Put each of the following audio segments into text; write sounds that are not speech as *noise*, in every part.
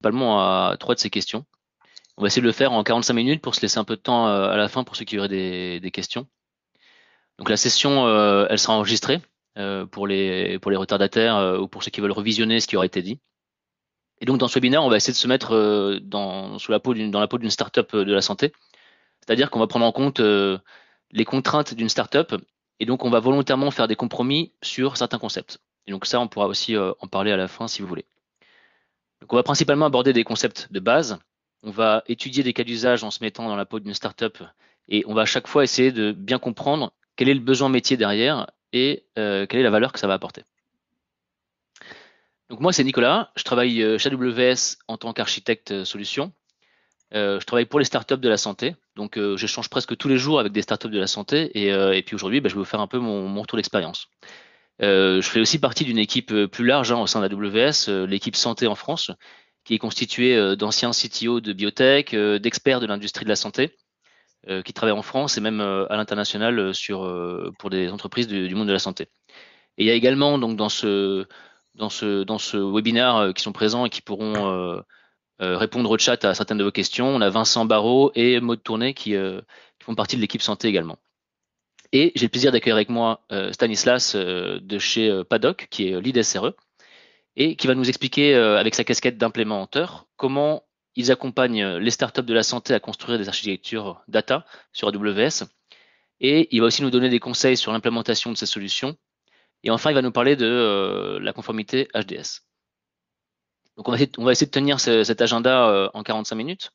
principalement à trois de ces questions. On va essayer de le faire en 45 minutes pour se laisser un peu de temps euh, à la fin pour ceux qui auraient des, questions. Donc la session, euh, elle sera enregistrée euh, pour, les, pour les retardataires ou pour ceux qui veulent revisionner ce qui aurait été dit. Et donc dans ce webinaire, on va essayer de se mettre dans, sous la peau dans la peau d'une startup de la santé. C'est-à-dire qu'on va prendre en compte les contraintes d'une startup et donc on va volontairement faire des compromis sur certains concepts. Et donc ça, on pourra aussi en parler à la fin si vous voulez. Donc on va principalement aborder des concepts de base. On va étudier des cas d'usage en se mettant dans la peau d'une startup et on va à chaque fois essayer de bien comprendre quel est le besoin métier derrière et euh, quelle est la valeur que ça va apporter. Donc moi c'est Nicolas, je travaille euh, chez AWS en tant qu'architecte euh, solution. je travaille pour les startups de la santé, donc j'échange presque tous les jours avec des startups de la santé et, puis aujourd'hui bah, je vais vous faire un peu mon, mon retour d'expérience. Euh, je fais aussi partie d'une équipe euh, plus large hein, au sein de la WS, euh, l'équipe santé en France, qui est constituée d'anciens CTO de biotech, d'experts de l'industrie de la santé, qui travaillent en France et même à l'international pour des entreprises du, monde de la santé. Et il y a également donc dans ce webinar webinaire qui sont présents et qui pourront répondre au chat à certaines de vos questions. On a Vincent Barrault et Maud Tourné qui font partie de l'équipe santé également. Et j'ai le plaisir d'accueillir avec moi euh, Stanislas euh, de chez euh, Paddock, qui est lead SRE, et qui va nous expliquer avec sa casquette d'implémentateur comment ils accompagnent les startups de la santé à construire des architectures data sur AWS. Et il va aussi nous donner des conseils sur l'implémentation de ces solutions. Et enfin, il va nous parler de la conformité HDS. Donc on va essayer, de tenir cet agenda en 45 minutes.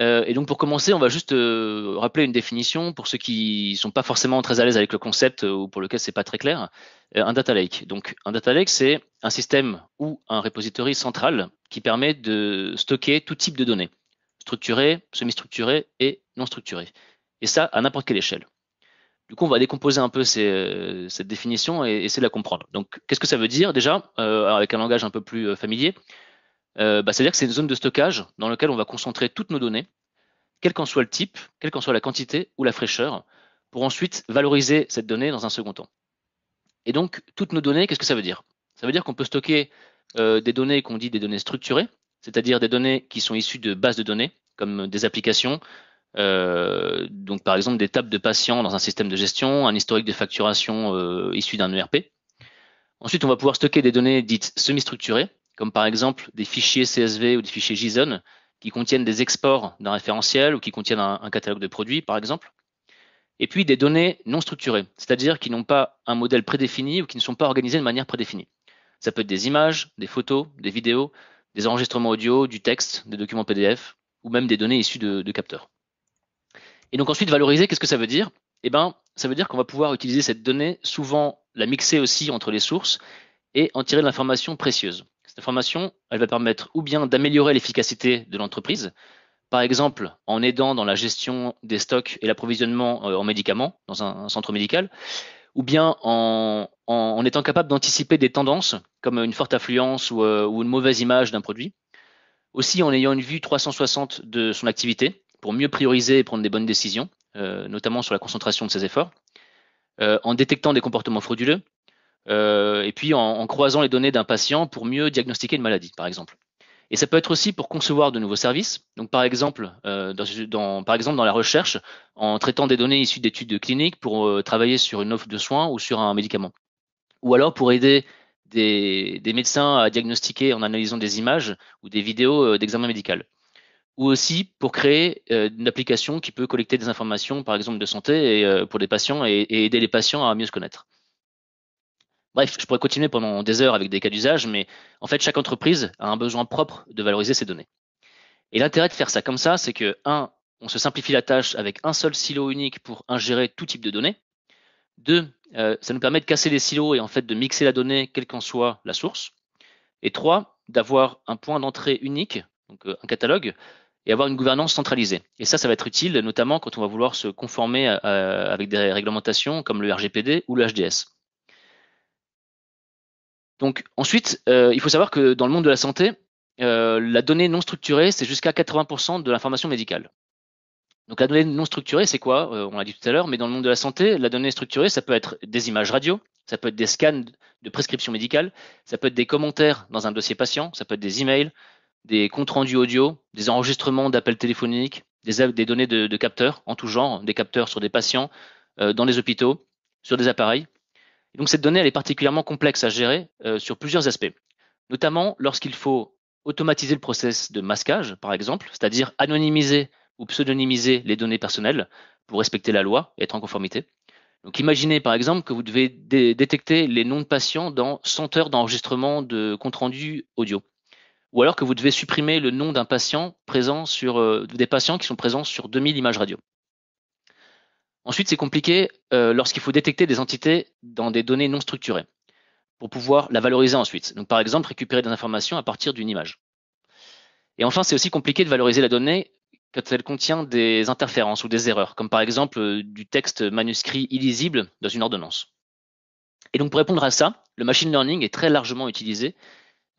Euh, et donc pour commencer, on va juste euh, rappeler une définition pour ceux qui ne sont pas forcément très à l'aise avec le concept euh, ou pour lequel n'est pas très clair. un data lake. Donc un data lake, c'est un système ou un repository central qui permet de stocker tout type de données, structurées, semi-structurées et non structurées. Et ça à n'importe quelle échelle. Du coup, on va décomposer un peu cette définition et essayer de la comprendre. Donc, qu'est-ce que ça veut dire déjà, avec un langage un peu plus familier euh, bah, c'est-à-dire que c'est une zone de stockage dans laquelle on va concentrer toutes nos données, quel qu'en soit le type, quelle qu'en soit la quantité ou la fraîcheur, pour ensuite valoriser cette donnée dans un second temps. Et donc, toutes nos données, qu'est-ce que ça veut dire Ça veut dire qu'on peut stocker euh, des données qu'on dit des données structurées, c'est-à-dire des données qui sont issues de bases de données, comme des applications, euh, donc par exemple des tables de patients dans un système de gestion, un historique de facturation issu d'un ERP. Ensuite, on va pouvoir stocker des données dites semi-structurées, comme par exemple des fichiers CSV ou des fichiers JSON qui contiennent des exports d'un référentiel ou qui contiennent un, catalogue de produits, par exemple. Et puis des données non structurées, c'est-à-dire qui n'ont pas un modèle prédéfini ou qui ne sont pas organisées de manière prédéfinie. Ça peut être des images, des photos, des vidéos, des enregistrements audio, du texte, des documents PDF ou même des données issues de, capteurs. Et donc ensuite, valoriser, qu'est-ce que ça veut dire Eh bien, ça veut dire qu'on va pouvoir utiliser cette donnée, souvent la mixer aussi entre les sources et en tirer de l'information précieuse. Cette formation, elle va permettre ou bien d'améliorer l'efficacité de l'entreprise, par exemple en aidant dans la gestion des stocks et l'approvisionnement euh, en médicaments dans un, centre médical, ou bien en, étant capable d'anticiper des tendances comme une forte affluence ou, euh, une mauvaise image d'un produit. Aussi en ayant une vue 360 de son activité pour mieux prioriser et prendre des bonnes décisions, euh, notamment sur la concentration de ses efforts. en détectant des comportements frauduleux, euh, et puis en, croisant les données d'un patient pour mieux diagnostiquer une maladie, par exemple. Et ça peut être aussi pour concevoir de nouveaux services. Donc, par exemple, euh, dans, par exemple dans la recherche, en traitant des données issues d'études cliniques pour euh, travailler sur une offre de soins ou sur un médicament. Ou alors pour aider des, médecins à diagnostiquer en analysant des images ou des vidéos d'examen médical. Ou aussi pour créer une application qui peut collecter des informations, par exemple de santé, pour des patients et aider les patients à mieux se connaître. Bref, je pourrais continuer pendant des heures avec des cas d'usage, mais en fait, chaque entreprise a un besoin propre de valoriser ses données. Et l'intérêt de faire ça comme ça, c'est que, un, on se simplifie la tâche avec un seul silo unique pour ingérer tout type de données. Deux, euh, ça nous permet de casser les silos et en fait de mixer la donnée, quelle qu'en soit la source. Et trois, d'avoir un point d'entrée unique, donc euh, un catalogue, et avoir une gouvernance centralisée. Et ça, ça va être utile, notamment quand on va vouloir se conformer euh, avec des réglementations comme le RGPD ou le HDS. Donc ensuite, euh, il faut savoir que dans le monde de la santé, euh, la donnée non structurée, c'est jusqu'à 80% de l'information médicale. Donc la donnée non structurée, c'est quoi euh, On l'a dit tout à l'heure, mais dans le monde de la santé, la donnée structurée, ça peut être des images radio, ça peut être des scans de prescription médicale, ça peut être des commentaires dans un dossier patient, ça peut être des emails, des comptes rendus audio, des enregistrements d'appels téléphoniques, des, données de, capteurs en tout genre, des capteurs sur des patients, dans les hôpitaux, sur des appareils donc cette donnée, elle est particulièrement complexe à gérer euh, sur plusieurs aspects, notamment lorsqu'il faut automatiser le process de masquage, par exemple, c'est-à-dire anonymiser ou pseudonymiser les données personnelles pour respecter la loi et être en conformité. Donc imaginez par exemple que vous devez détecter les noms de patients dans 100 heures d'enregistrement de compte rendu audio. Ou alors que vous devez supprimer le nom d'un patient présent sur euh, des patients qui sont présents sur 2000 images radio. Ensuite, c'est compliqué euh, lorsqu'il faut détecter des entités dans des données non structurées pour pouvoir la valoriser ensuite. Donc, par exemple, récupérer des informations à partir d'une image. Et enfin, c'est aussi compliqué de valoriser la donnée quand elle contient des interférences ou des erreurs, comme par exemple euh, du texte manuscrit illisible dans une ordonnance. Et donc, pour répondre à ça, le machine learning est très largement utilisé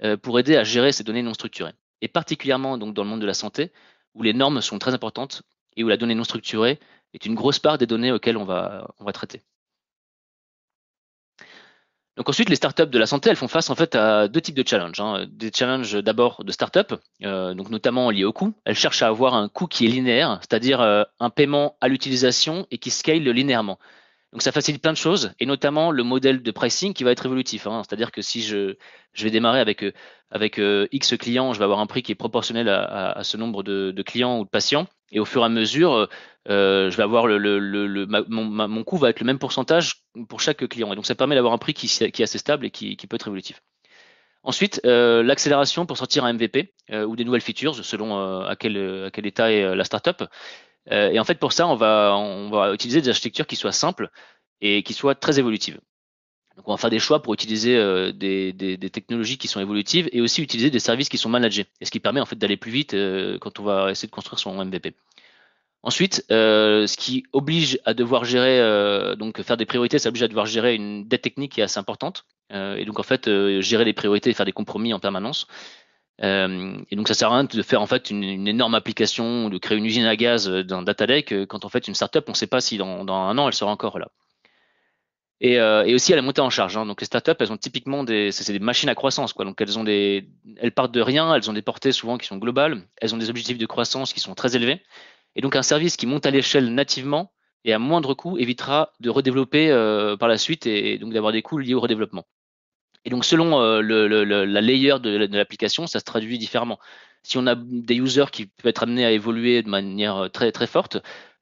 euh, pour aider à gérer ces données non structurées, et particulièrement donc dans le monde de la santé, où les normes sont très importantes et où la donnée non structurée est une grosse part des données auxquelles on va, on va traiter. Donc ensuite, les startups de la santé, elles font face en fait à deux types de challenges. Hein. Des challenges d'abord de startup, euh, donc notamment liés au coût. Elles cherchent à avoir un coût qui est linéaire, c'est-à-dire euh, un paiement à l'utilisation et qui scale linéairement. Donc ça facilite plein de choses, et notamment le modèle de pricing qui va être évolutif. Hein. C'est-à-dire que si je, vais démarrer avec, euh, avec euh, X clients, je vais avoir un prix qui est proportionnel à, ce nombre de, clients ou de patients, et au fur et à mesure, euh, je vais avoir mon, coût va être le même pourcentage pour chaque client. Et donc ça permet d'avoir un prix qui, est assez stable et qui, peut être évolutif. Ensuite, l'accélération pour sortir un MVP ou des nouvelles features selon à, quel, à, quel, état est la startup. Euh, et en fait, pour ça, on va, utiliser des architectures qui soient simples et qui soient très évolutives. Donc, on va faire des choix pour utiliser euh, des, technologies qui sont évolutives et aussi utiliser des services qui sont managés, et ce qui permet en fait d'aller plus vite euh, quand on va essayer de construire son MVP. Ensuite, ce qui oblige à devoir gérer, donc faire des priorités, ça oblige à devoir gérer une dette technique qui est assez importante. et donc, en fait, gérer les priorités et faire des compromis en permanence. Euh, et donc ça sert à rien de faire en fait une, énorme application, de créer une usine à gaz euh, d'un data lake euh, quand en fait une startup, on ne sait pas si dans, un an elle sera encore là. Et, aussi à la montée en charge. Hein. Donc les startups, elles ont typiquement des, machines à croissance, quoi. Donc elles ont des, elles partent de rien, elles ont des portées souvent qui sont globales, elles ont des objectifs de croissance qui sont très élevés. Et donc un service qui monte à l'échelle nativement et à moindre coût évitera de redévelopper par la suite et donc d'avoir des coûts liés au redéveloppement. Et donc, selon euh, la layer de, l'application, ça se traduit différemment. Si on a des users qui peuvent être amenés à évoluer de manière euh, très, très forte,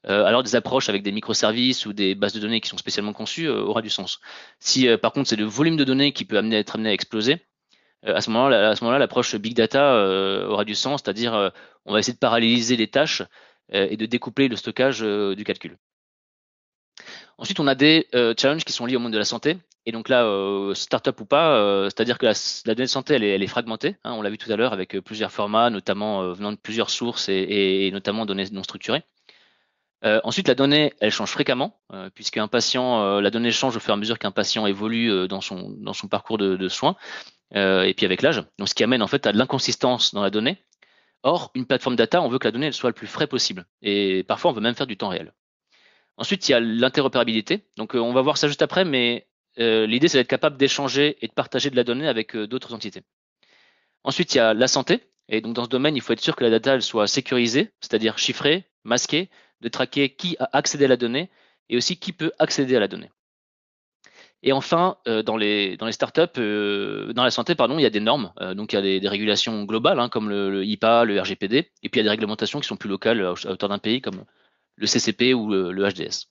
euh, alors des approches avec des microservices ou des bases de données qui sont spécialement conçues aura du sens. Si par contre c'est le volume de données qui peut amener, être amené à exploser, à ce moment-là, à ce moment-là, l'approche big data aura du sens, c'est-à-dire on va essayer de paralléliser les tâches et de découpler le stockage du calcul. Ensuite, on a des challenges qui sont liés au monde de la santé. Et donc là, euh, start-up ou pas, euh, c'est-à-dire que la, donnée de santé, elle est, fragmentée. Hein, on l'a vu tout à l'heure avec euh, plusieurs formats, notamment venant de plusieurs sources et, notamment données non structurées. ensuite, la donnée, elle change fréquemment, un patient, la donnée change au fur et à mesure qu'un patient évolue dans, son, dans son parcours de, soins, et puis avec l'âge. Donc, ce qui amène en fait à de l'inconsistance dans la donnée. Or, une plateforme data, on veut que la donnée soit le plus frais possible, et parfois on veut même faire du temps réel. Ensuite, il y a l'interopérabilité. Donc, on va voir ça juste après, mais euh, l'idée, c'est d'être capable d'échanger et de partager de la donnée avec euh, d'autres entités. Ensuite, il y a la santé. Et donc, dans ce domaine, il faut être sûr que la data elle soit sécurisée, c'est-à-dire chiffrée, masquée, de traquer qui a accédé à la donnée et aussi qui peut accéder à la donnée. Et enfin, euh, dans, les, dans les startups, dans la santé, pardon, il y a des normes. donc, il y a des, régulations globales, hein, comme le, IPA, le RGPD, et puis il y a des réglementations qui sont plus locales à hauteur d'un pays, comme le CCP ou le HDS.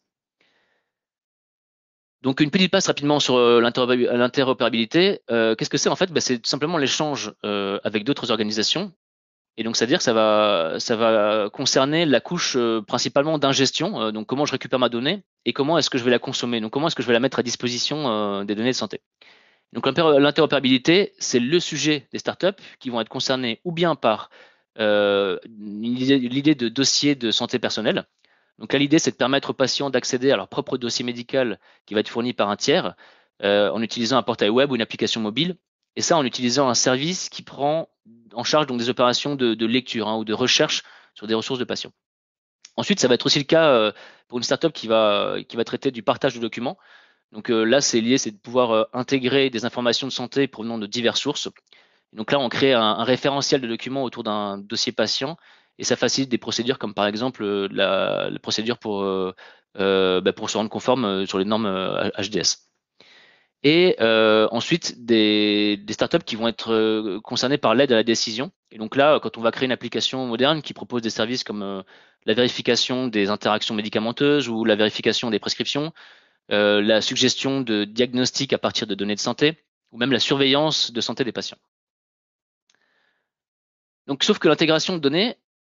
Donc une petite passe rapidement sur euh, l'interopérabilité. Euh, qu'est-ce que c'est en fait bah, C'est tout simplement l'échange euh, avec d'autres organisations. Et donc c'est-à-dire que ça va, ça va concerner la couche principalement d'ingestion. donc comment je récupère ma donnée et comment est-ce que je vais la consommer. Donc comment est-ce que je vais la mettre à disposition des données de santé. Donc l'interopérabilité, c'est le sujet des startups qui vont être concernées ou bien par l'idée de dossier de santé personnelle. Donc là, l'idée, c'est de permettre aux patients d'accéder à leur propre dossier médical qui va être fourni par un tiers euh, en utilisant un portail web ou une application mobile. Et ça, en utilisant un service qui prend en charge donc des opérations de, lecture hein, ou de recherche sur des ressources de patients. Ensuite, ça va être aussi le cas euh, pour une startup qui va, qui va traiter du partage de documents. Donc euh, là, c'est lié, c'est de pouvoir intégrer des informations de santé provenant de diverses sources. donc là, on crée un référentiel de documents autour d'un dossier patient et ça facilite des procédures comme par exemple euh, la, procédure pour, euh, euh, bah, pour se rendre conforme sur les normes HDS. Et ensuite, des, startups qui vont être concernées par l'aide à la décision. Et donc là, quand on va créer une application moderne qui propose des services comme la vérification des interactions médicamenteuses ou la vérification des prescriptions, la suggestion de diagnostics à partir de données de santé, ou même la surveillance de santé des patients. Donc, sauf que l'intégration de données,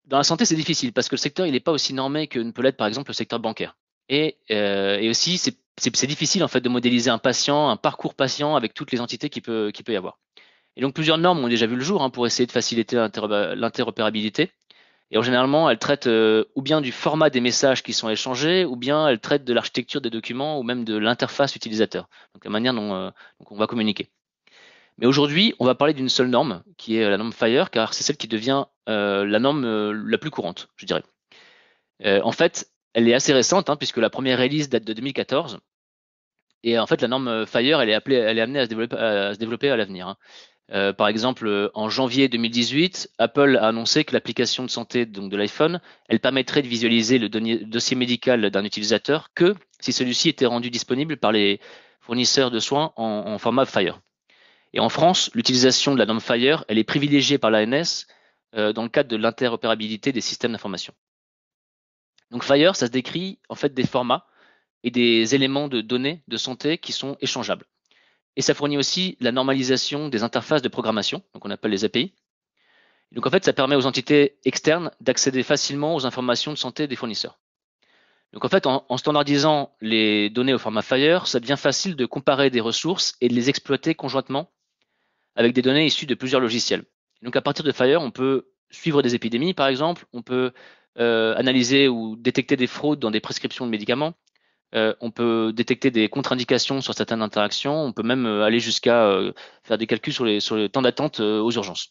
dans la santé, c'est difficile parce que le secteur, il n'est pas aussi normé que ne peut l'être, par exemple, le secteur bancaire. Et, euh, aussi, c'est difficile en fait de modéliser un patient, un parcours patient avec toutes les entités qu'il peut, qui peut y avoir. Et donc, plusieurs normes ont déjà vu le jour hein, pour essayer de faciliter l'interopérabilité. Et en généralement, elles traitent euh, ou bien du format des messages qui sont échangés, ou bien elles traitent de l'architecture des documents, ou même de l'interface utilisateur, donc la manière dont euh, on va communiquer. Mais aujourd'hui, on va parler d'une seule norme, qui est euh, la norme FIRE, car c'est celle qui devient euh, la norme euh, la plus courante, je dirais. en fait, elle est assez récente, hein, puisque la première release date de 2014. Et en fait, la norme FIRE, elle est, amenée à se développer à, l'avenir. Hein. par exemple, en janvier 2018, Apple a annoncé que l'application de santé donc de l'iPhone, elle permettrait de visualiser le dossier médical d'un utilisateur que si celui-ci était rendu disponible par les fournisseurs de soins en, en format FIRE. Et en France, l'utilisation de la norme FHIR, elle est privilégiée par l'ANS euh, dans le cadre de l'interopérabilité des systèmes d'information. Donc FHIR, ça se décrit en fait des formats et des éléments de données de santé qui sont échangeables. Et ça fournit aussi la normalisation des interfaces de programmation, donc on appelle les API. donc en fait, ça permet aux entités externes d'accéder facilement aux informations de santé des fournisseurs. Donc en fait, en, standardisant les données au format Fire, ça devient facile de comparer des ressources et de les exploiter conjointement avec des données issues de plusieurs logiciels. Donc à partir de Fire, on peut suivre des épidémies, par exemple, on peut euh, analyser ou détecter des fraudes dans des prescriptions de médicaments, euh, on peut détecter des contre-indications sur certaines interactions, on peut même euh, aller jusqu'à faire des calculs sur les, sur les temps d'attente aux urgences.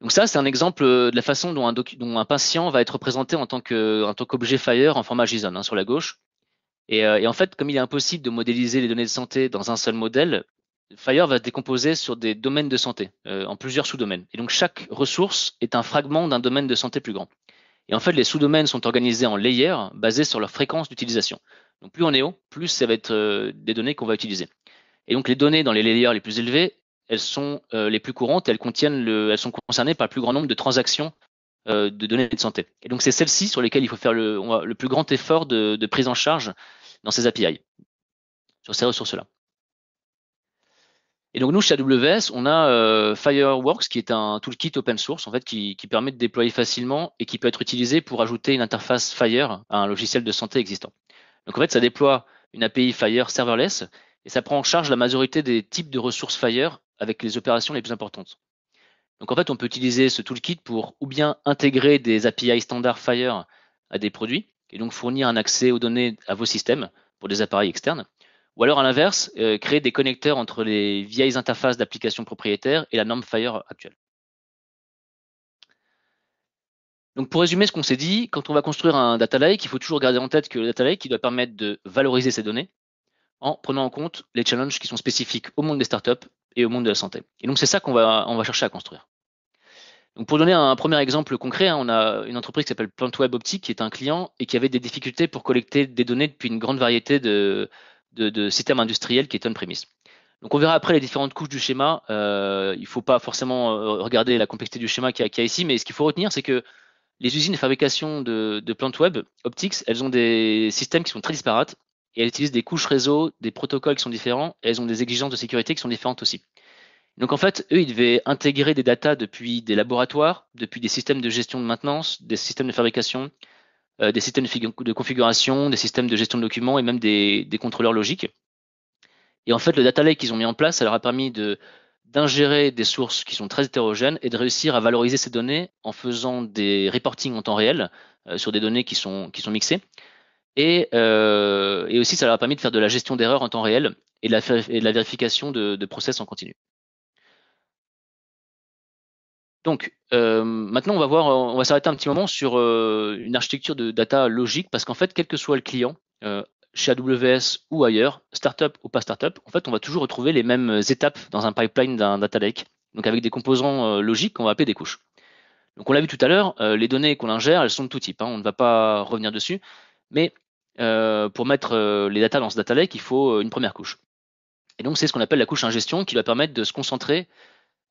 Donc ça, c'est un exemple de la façon dont un, dont un, patient va être présenté en tant qu'objet Fire en format JSON hein, sur la gauche. Et, et, en fait, comme il est impossible de modéliser les données de santé dans un seul modèle, Fire va décomposer sur des domaines de santé, euh, en plusieurs sous-domaines. Et donc chaque ressource est un fragment d'un domaine de santé plus grand. Et en fait, les sous-domaines sont organisés en layers basés sur leur fréquence d'utilisation. Donc plus on est haut, plus ça va être euh, des données qu'on va utiliser. Et donc les données dans les layers les plus élevés, elles sont euh, les plus courantes, et elles contiennent le, elles sont concernées par le plus grand nombre de transactions de données de santé. Et donc c'est celles-ci sur lesquelles il faut faire le, le plus grand effort de, de prise en charge dans ces API, sur ces ressources-là. Et donc nous, chez AWS, on a euh, Fireworks, qui est un toolkit open source, en fait, qui, qui, permet de déployer facilement et qui peut être utilisé pour ajouter une interface Fire à un logiciel de santé existant. Donc en fait, ça déploie une API Fire serverless et ça prend en charge la majorité des types de ressources Fire avec les opérations les plus importantes. Donc en fait, on peut utiliser ce toolkit pour ou bien intégrer des API standard Fire à des produits et donc fournir un accès aux données à vos systèmes pour des appareils externes ou alors, à l'inverse, euh, créer des connecteurs entre les vieilles interfaces d'applications propriétaires et la norme Fire actuelle. Donc, pour résumer ce qu'on s'est dit, quand on va construire un data lake, il faut toujours garder en tête que le data lake doit permettre de valoriser ces données en prenant en compte les challenges qui sont spécifiques au monde des startups et au monde de la santé. Et donc, c'est ça qu'on va, chercher à construire. Donc pour donner un premier exemple concret, hein, on a une entreprise qui s'appelle Plantweb Optique, qui est un client et qui avait des difficultés pour collecter des données depuis une grande variété de, de, de système industriel qui est on-premise. Donc on verra après les différentes couches du schéma. Euh, il ne faut pas forcément euh, regarder la complexité du schéma qu'il y, a ici, mais ce qu'il faut retenir, c'est que les usines de fabrication de, plantes web, Optics, elles ont des systèmes qui sont très disparates et elles utilisent des couches réseau, des protocoles qui sont différents et elles ont des exigences de sécurité qui sont différentes aussi. Donc en fait, eux, ils devaient intégrer des datas depuis des laboratoires, depuis des systèmes de gestion de maintenance, des systèmes de fabrication, euh, des systèmes de, configuration, des systèmes de gestion de documents et même des, contrôleurs logiques. Et en fait, le data lake qu'ils ont mis en place, ça leur a permis d'ingérer des sources qui sont très hétérogènes et de réussir à valoriser ces données en faisant des reporting en temps réel euh, sur des données qui sont, qui sont mixées. Euh, et, aussi, ça leur a permis de faire de la gestion d'erreurs en temps réel et de la, vérification de process en continu. Donc euh, maintenant, on va voir, on va s'arrêter un petit moment sur euh, une architecture de data logique, parce qu'en fait, quel que soit le client, euh, chez AWS ou ailleurs, startup ou pas startup, en fait, on va toujours retrouver les mêmes étapes dans un pipeline d'un data lake, donc avec des composants logiques qu'on va appeler des couches. Donc on l'a vu tout à l'heure, les données qu'on ingère, elles sont de tout type, hein, on ne va pas revenir dessus, mais pour mettre les data dans ce data lake, il faut une première couche. Et donc c'est ce qu'on appelle la couche ingestion qui va permettre de se concentrer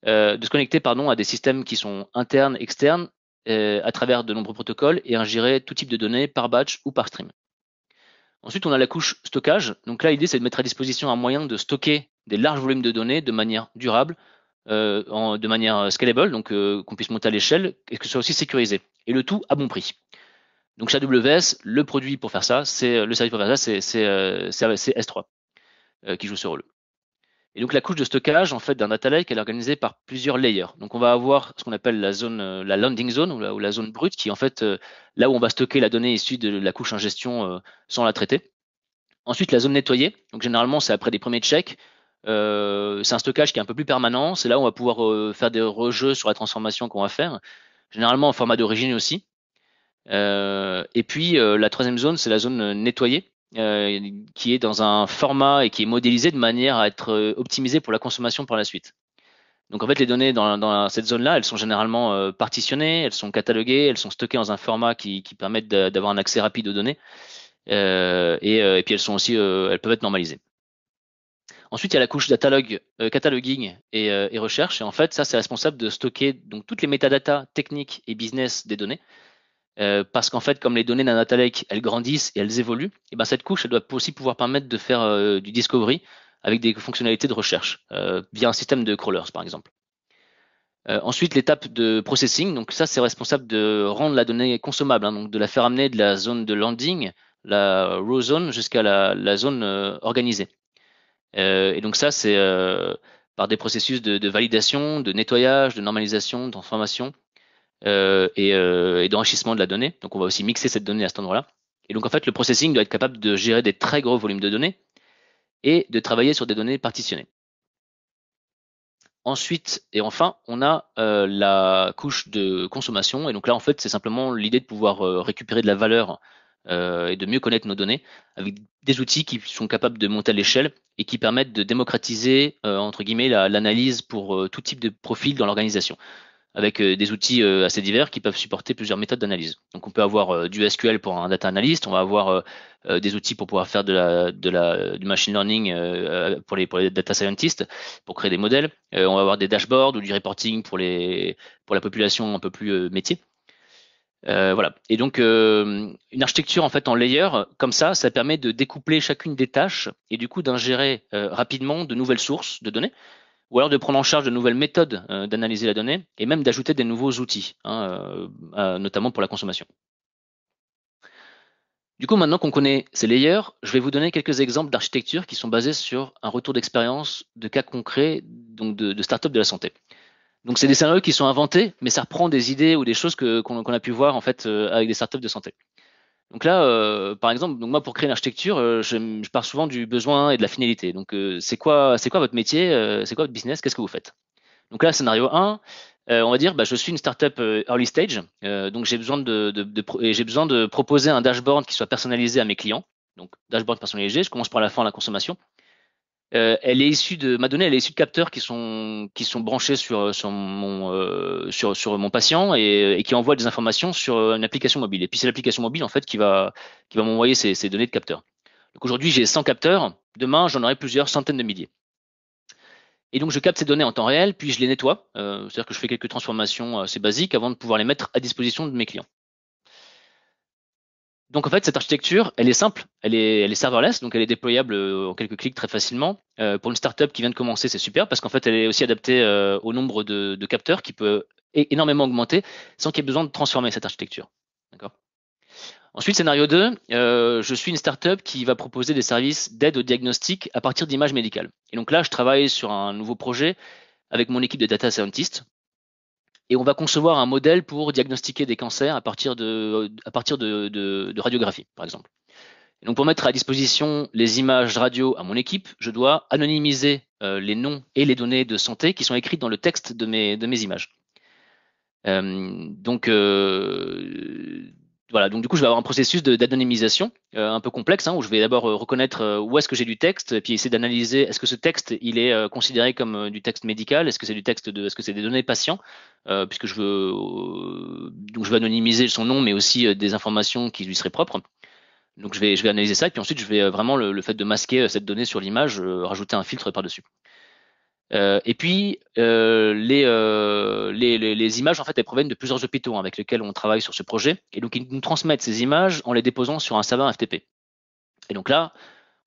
euh, de se connecter pardon, à des systèmes qui sont internes, externes, euh, à travers de nombreux protocoles et ingérer tout type de données par batch ou par stream. Ensuite, on a la couche stockage. Donc là, l'idée, c'est de mettre à disposition un moyen de stocker des larges volumes de données de manière durable, euh, de manière scalable, donc qu'on puisse monter à l'échelle et que ce soit aussi sécurisé. Et le tout à bon prix. Donc chez AWS, le produit pour faire ça, c'est le service pour faire ça, c'est S3 qui joue ce rôle. Et donc la couche de stockage en fait d'un data lake est organisée par plusieurs layers. Donc on va avoir ce qu'on appelle la zone, euh, la landing zone ou la, zone brute qui est en fait euh, là où on va stocker la donnée issue de la couche en gestion euh, sans la traiter. Ensuite la zone nettoyée. Donc généralement c'est après des premiers checks. c'est un stockage qui est un peu plus permanent. C'est là où on va pouvoir faire des rejeux sur la transformation qu'on va faire. Généralement en format d'origine aussi. et puis la troisième zone c'est la zone nettoyée euh, qui est dans un format et qui est modélisé de manière à être euh, optimisé pour la consommation par la suite. Donc en fait, les données dans, cette zone-là, elles sont généralement euh, partitionnées, elles sont cataloguées, elles sont stockées dans un format qui, qui permettent d'avoir un accès rapide aux données. et, puis elles sont aussi, elles peuvent être normalisées. Ensuite, il y a la couche catalogue, cataloguing et, recherche. Et en fait, ça, c'est responsable de stocker donc toutes les métadatas techniques et business des données. Euh, parce qu'en fait, comme les données d'un data elles grandissent et elles évoluent, et eh ben cette couche, elle doit aussi pouvoir permettre de faire euh, du discovery avec des fonctionnalités de recherche euh, via un système de crawlers, par exemple. ensuite, l'étape de processing, donc ça, c'est responsable de rendre la donnée consommable, hein. donc de la faire amener de la zone de landing, la raw zone, jusqu'à la, zone organisée. et donc ça, c'est par des processus de, de, validation, de nettoyage, de normalisation, de transformation, euh, euh, et, d'enrichissement de la donnée. Donc on va aussi mixer cette donnée à cet endroit-là. Et donc en fait, le processing doit être capable de gérer des très gros volumes de données et de travailler sur des données partitionnées. Ensuite et enfin, on a euh, la couche de consommation. Et donc là, en fait, c'est simplement l'idée de pouvoir récupérer de la valeur et de mieux connaître nos données avec des outils qui sont capables de monter à l'échelle et qui permettent de démocratiser, entre guillemets, l'analyse pour tout type de profil dans l'organisation avec euh, des outils euh, assez divers qui peuvent supporter plusieurs méthodes d'analyse. Donc on peut avoir euh, du SQL pour un data analyst, on va avoir des outils pour pouvoir faire du machine learning pour les, data scientists, pour créer des modèles. on va avoir des dashboards ou du reporting pour, pour la population un peu plus métier. voilà. Et donc une architecture en fait en layer comme ça, ça permet de découpler chacune des tâches et du coup d'ingérer rapidement de nouvelles sources de données ou alors de prendre en charge de nouvelles méthodes euh, d'analyser la donnée et même d'ajouter des nouveaux outils, hein, euh, notamment pour la consommation. Du coup, maintenant qu'on connaît ces layers, je vais vous donner quelques exemples d'architectures qui sont basées sur un retour d'expérience de cas concrets donc de, startups de la santé. Donc, c'est des scénarios qui sont inventés, mais ça reprend des idées ou des choses qu'on a pu voir en fait euh, avec des startups de santé. Donc là, euh, par exemple, donc moi pour créer une architecture, euh, je, pars souvent du besoin et de la finalité. Donc euh, c'est quoi, c'est quoi votre métier, c'est quoi votre business, qu'est-ce que vous faites Donc là, scénario 1, on va dire, bah, je suis une startup early stage, donc j'ai besoin de, de j'ai besoin de proposer un dashboard qui soit personnalisé à mes clients. Donc dashboard personnalisé, je commence par la fin, la consommation. Euh, elle est issue de ma donnée, elle est issue de capteurs qui sont qui sont branchés sur sur mon euh, sur sur mon patient et, qui envoient des informations sur une application mobile. Et puis c'est l'application mobile en fait qui va qui va m'envoyer ces, ces données de capteurs. Donc aujourd'hui j'ai 100 capteurs, demain j'en aurai plusieurs centaines de milliers. Et donc je capte ces données en temps réel, puis je les nettoie, euh, c'est-à-dire que je fais quelques transformations assez basiques avant de pouvoir les mettre à disposition de mes clients. Donc en fait, cette architecture, elle est simple, elle est, elle est serverless, donc elle est déployable euh, en quelques clics très facilement. Euh, pour une startup qui vient de commencer, c'est super parce qu'en fait, elle est aussi adaptée euh, au nombre de, capteurs qui peut énormément augmenter sans qu'il y ait besoin de transformer cette architecture. D'accord Ensuite, scénario 2, je suis une startup qui va proposer des services d'aide au diagnostic à partir d'images médicales. Et donc là, je travaille sur un nouveau projet avec mon équipe de data scientists et on va concevoir un modèle pour diagnostiquer des cancers à partir de, à radiographies, par exemple. donc, pour mettre à disposition les images radio à mon équipe, je dois anonymiser euh, les noms et les données de santé qui sont écrites dans le texte de mes, images. Euh, donc, euh, voilà, donc du coup, je vais avoir un processus d'anonymisation euh, un peu complexe, hein, où je vais d'abord euh, reconnaître euh, où est-ce que j'ai du texte, et puis essayer d'analyser est-ce que ce texte il est considéré comme du texte médical, est-ce que c'est du texte de, est-ce que c'est des données patients, puisque je veux, donc je vais anonymiser son nom, mais aussi des informations qui lui seraient propres. Donc je vais, analyser ça, et puis ensuite je vais vraiment le fait de masquer cette donnée sur l'image, rajouter un filtre par-dessus. Euh, et puis euh, euh, les, les, les, images en fait elles proviennent de plusieurs hôpitaux avec lesquels on travaille sur ce projet et donc ils nous transmettent ces images en les déposant sur un serveur FTP. Et donc là,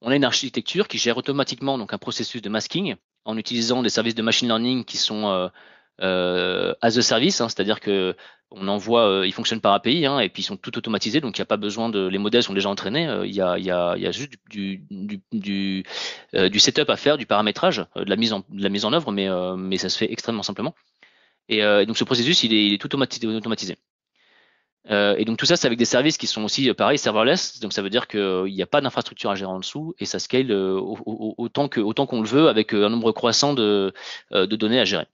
on a une architecture qui gère automatiquement donc un processus de masking en utilisant des services de machine learning qui sont euh, as a service, hein, c'est-à-dire que on envoie, euh, ils fonctionnent par API hein, et puis ils sont tout automatisés, donc il n'y a pas besoin de, les modèles sont déjà entraînés, euh, il y, a, juste du, du, euh, setup à faire, du paramétrage, de la mise en, de la mise en œuvre, mais, mais ça se fait extrêmement simplement. Et donc ce processus, il est, tout automatisé. et donc tout ça, c'est avec des services qui sont aussi pareil serverless, donc ça veut dire qu'il n'y a pas d'infrastructure à gérer en dessous et ça scale autant que autant qu'on le veut avec un nombre croissant de données à gérer.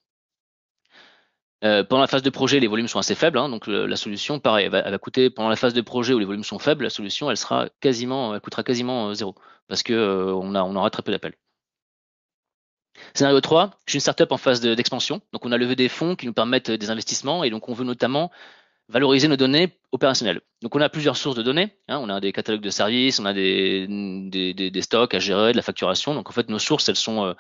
Euh, pendant la phase de projet, les volumes sont assez faibles, hein, donc euh, la solution, pareil, elle va, coûter pendant la phase de projet où les volumes sont faibles, la solution, elle sera quasiment, elle coûtera quasiment euh, zéro parce que on, aura très peu d'appels. Scénario 3, je suis une startup en phase d'expansion, donc on a levé des fonds qui nous permettent des investissements et donc on veut notamment valoriser nos données opérationnelles. Donc on a plusieurs sources de données, hein. on a des catalogues de services, on a des, des, stocks à gérer, de la facturation, donc en fait nos sources, elles sont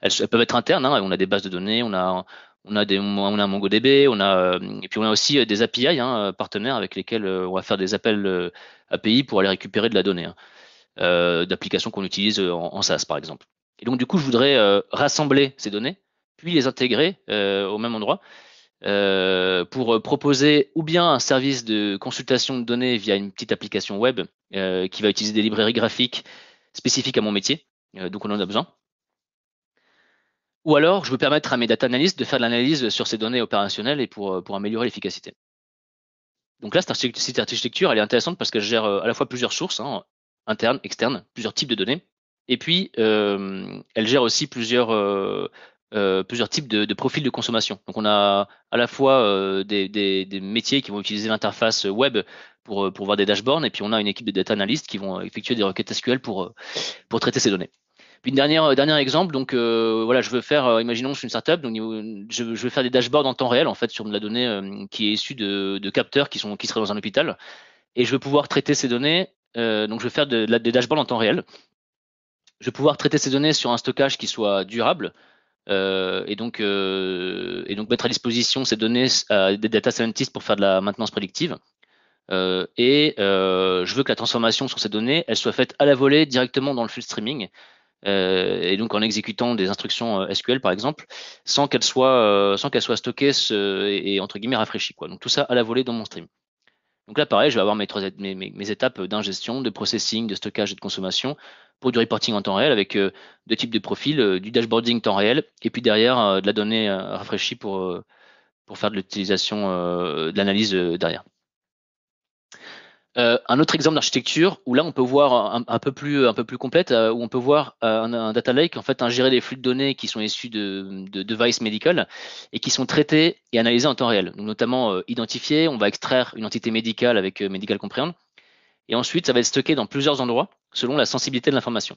elles, peuvent être internes. Hein, on a des bases de données, on a, on a des, on a MongoDB, on a euh, et puis on a aussi euh, des API hein, euh, partenaires avec lesquels on va faire des appels API pour aller récupérer de la donnée hein, d'applications qu'on utilise en, SaaS par exemple. Et donc du coup, je voudrais rassembler ces données, puis les intégrer au même endroit pour proposer ou bien un service de consultation de données via une petite application web qui va utiliser des librairies graphiques spécifiques à mon métier, donc on en a besoin ou alors, je veux permettre à mes data analysts de faire de l'analyse sur ces données opérationnelles et pour, euh, pour améliorer l'efficacité. Donc là, cette architecture, elle est intéressante parce qu'elle gère euh, à la fois plusieurs sources, hein, internes, externes, plusieurs types de données. Et puis, euh, elle gère aussi plusieurs, plusieurs types de, profils de consommation. Donc, on a à la fois des, métiers qui vont utiliser l'interface web pour, pour voir des dashboards, et puis on a une équipe de data analysts qui vont effectuer des requêtes SQL pour, pour traiter ces données. Puis une dernière euh, dernier exemple, donc euh, voilà, je veux faire, euh, imaginons, je suis une startup, donc je, veux faire des dashboards en temps réel en fait sur de la donnée qui est issue de, capteurs qui sont qui seraient dans un hôpital, et je veux pouvoir traiter ces données. donc je veux faire des dashboards en temps réel. Je veux pouvoir traiter ces données sur un stockage qui soit durable. et, donc, et donc mettre à disposition ces données des data scientists pour faire de la maintenance prédictive. et je veux que la transformation sur ces données, elle soit faite à la volée directement dans le flux streaming. Euh, et donc en exécutant des instructions euh, SQL par exemple, sans qu'elles soient, euh, sans qu'elles soient stockées et, et, entre guillemets rafraîchies. Quoi. Donc tout ça à la volée dans mon stream. Donc là, pareil, je vais avoir mes, trois, mes, étapes d'ingestion, de processing, de stockage et de consommation pour du reporting en temps réel avec euh, deux types de profils, du dashboarding en temps réel et puis derrière de la donnée rafraîchie pour, pour faire de l'utilisation, de l'analyse derrière. Euh, un autre exemple d'architecture où là on peut voir un, peu plus un peu plus complète euh, où on peut voir euh, un, data lake en fait gérer des flux de données qui sont issus de, de, devices médicaux et qui sont traités et analysés en temps réel. Donc notamment identifier on va extraire une entité médicale avec medical comprehend et ensuite ça va être stocké dans plusieurs endroits selon la sensibilité de l'information.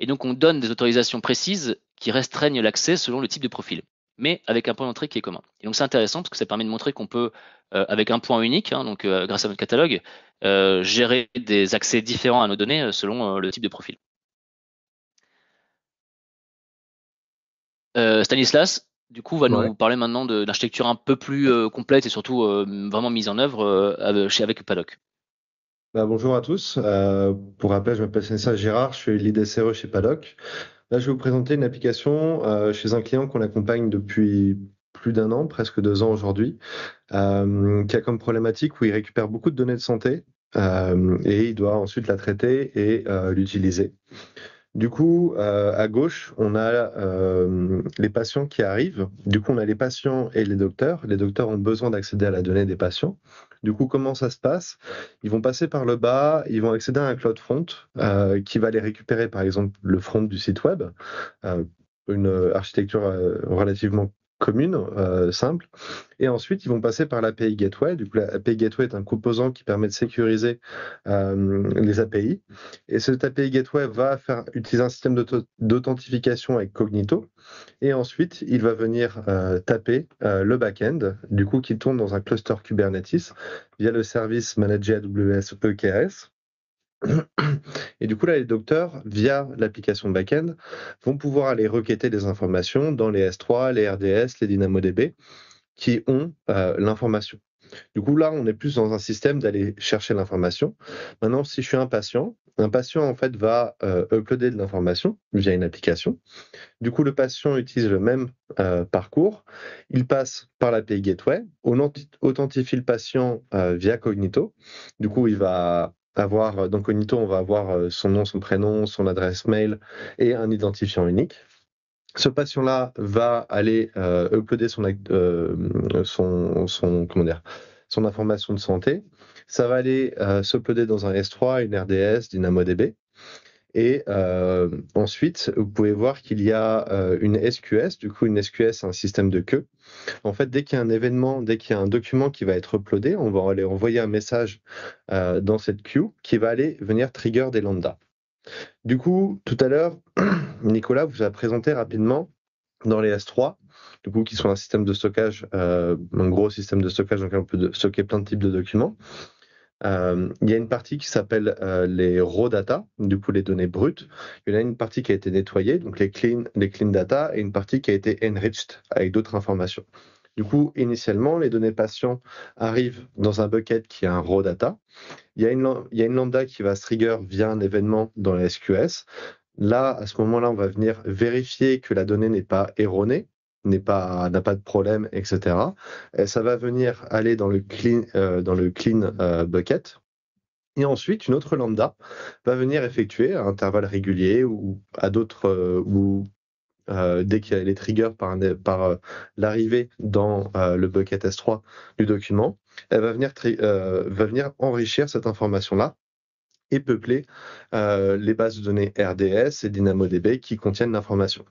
Et donc on donne des autorisations précises qui restreignent l'accès selon le type de profil mais avec un point d'entrée qui est commun. donc c'est intéressant parce que ça permet de montrer qu'on peut, euh, avec un point unique, hein, donc euh, grâce à notre catalogue, euh, gérer des accès différents à nos données selon le type de profil. Stanislas, du coup, va nous parler maintenant de l'architecture un peu plus complète et surtout vraiment mise en œuvre chez avec Paddock. Bah, bonjour à tous. pour rappel, je m'appelle Stanislas Gérard, je suis lead e chez Paddock. Là, je vais vous présenter une application euh, chez un client qu'on accompagne depuis plus d'un an, presque deux ans aujourd'hui, euh, qui a comme problématique où il récupère beaucoup de données de santé euh, et il doit ensuite la traiter et l'utiliser. Du coup, à gauche, on a les patients qui arrivent. Du coup, on a les patients et les docteurs. Les docteurs ont besoin d'accéder à la donnée des patients. Du coup, comment ça se passe Ils vont passer par le bas, ils vont accéder à un cloud front euh, qui va les récupérer, par exemple, le front du site web. Euh, une architecture euh, relativement commune, euh, simple. Et ensuite, ils vont passer par l'API Gateway. Du coup, l'API Gateway est un composant qui permet de sécuriser euh, les API. Et cet API Gateway va faire, utiliser un système d'authentification avec Cognito. Et ensuite, il va venir euh, taper le back-end, du coup, qui tourne dans un cluster Kubernetes via le service manager AWS EKS. *clears throat* Et du coup, là, les docteurs, via l'application backend, vont pouvoir aller requêter des informations dans les S3, les RDS, les DynamoDB, qui ont euh, l'information. Du coup, là, on est plus dans un système d'aller chercher l'information. Maintenant, si je suis un patient, un patient, en fait, va euh, uploader de l'information via une application. Du coup, le patient utilise le même euh, parcours. Il passe par l'API Gateway, on authentifie le patient via Cognito. Du coup, il va avoir euh, au Cognito, on va avoir euh, son nom, son prénom, son adresse mail et un identifiant unique. Ce patient-là va aller euh, uploader son, euh, son, son, comment dire, son information de santé. Ça va aller se s'uploader dans un S3, une RDS, DynamoDB. Et euh, ensuite, vous pouvez voir qu'il y a euh, une SQS. Du coup, une SQS, un système de queue. En fait, dès qu'il y a un événement, dès qu'il y a un document qui va être uploadé, on va aller envoyer un message euh, dans cette queue qui va aller venir trigger des lambda. Du coup, tout à l'heure, *clears throat* Nicolas vous a présenté rapidement dans les S3, du coup, qui sont un système de stockage, un gros système de stockage dans lequel on peut stocker plein de types de documents. Euh, il y a une partie qui s'appelle euh, les raw data, du coup les données brutes. Il y en a une partie qui a été nettoyée, donc les clean, data, et une partie qui a été enriched avec d'autres informations. Du coup, initialement, les données patients arrivent dans un bucket qui est un raw data. Il y a une, il y a une lambda qui va se trigger via un événement dans la SQS. Là, à ce moment-là, on va venir vérifier que la donnée n'est pas erronée, n'est pas n'a pas de problème, etc. ça va venir aller dans le clean euh, dans le clean euh, bucket. Et ensuite, une autre lambda va venir effectuer à intervalles réguliers ou à d'autres euh, ou dès qu'elle est trigger les par, l'arrivée dans le bucket S3 du document, elle va venir, va venir enrichir cette information-là et peupler les bases de données RDS et DynamoDB qui contiennent l'information.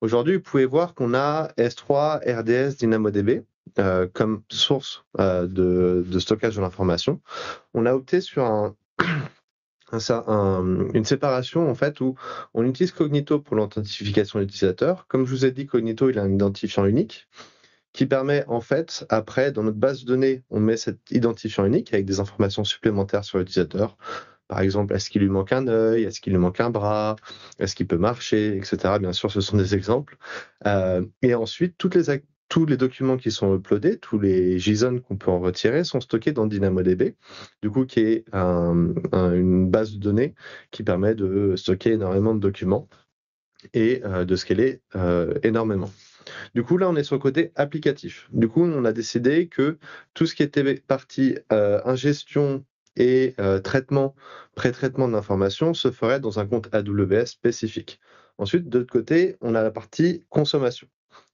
Aujourd'hui, vous pouvez voir qu'on a S3, RDS, DynamoDB euh, comme source euh, de, stockage de l'information. On a opté sur *clears throat* une séparation en fait où on utilise Cognito pour l'identification l'utilisateur. Comme je vous ai dit, Cognito il a un identifiant unique qui permet en fait, après, dans notre base de données, on met cet identifiant unique avec des informations supplémentaires sur l'utilisateur, par exemple, est-ce qu'il lui manque un œil Est-ce qu'il lui manque un bras Est-ce qu'il peut marcher Etc. Bien sûr, ce sont des exemples. Euh, et ensuite, tous les documents qui sont uploadés, tous les JSON qu'on peut en retirer sont stockés dans DynamoDB, du coup qui est une base de données qui permet de stocker énormément de documents et euh, de scaler euh, énormément. Du coup, là, on est sur le côté applicatif. Du coup, on a décidé que tout ce qui était parti ingestion et euh, traitement, pré-traitement de l'information se ferait dans un compte AWS spécifique. Ensuite, de l'autre côté, on a la partie consommation.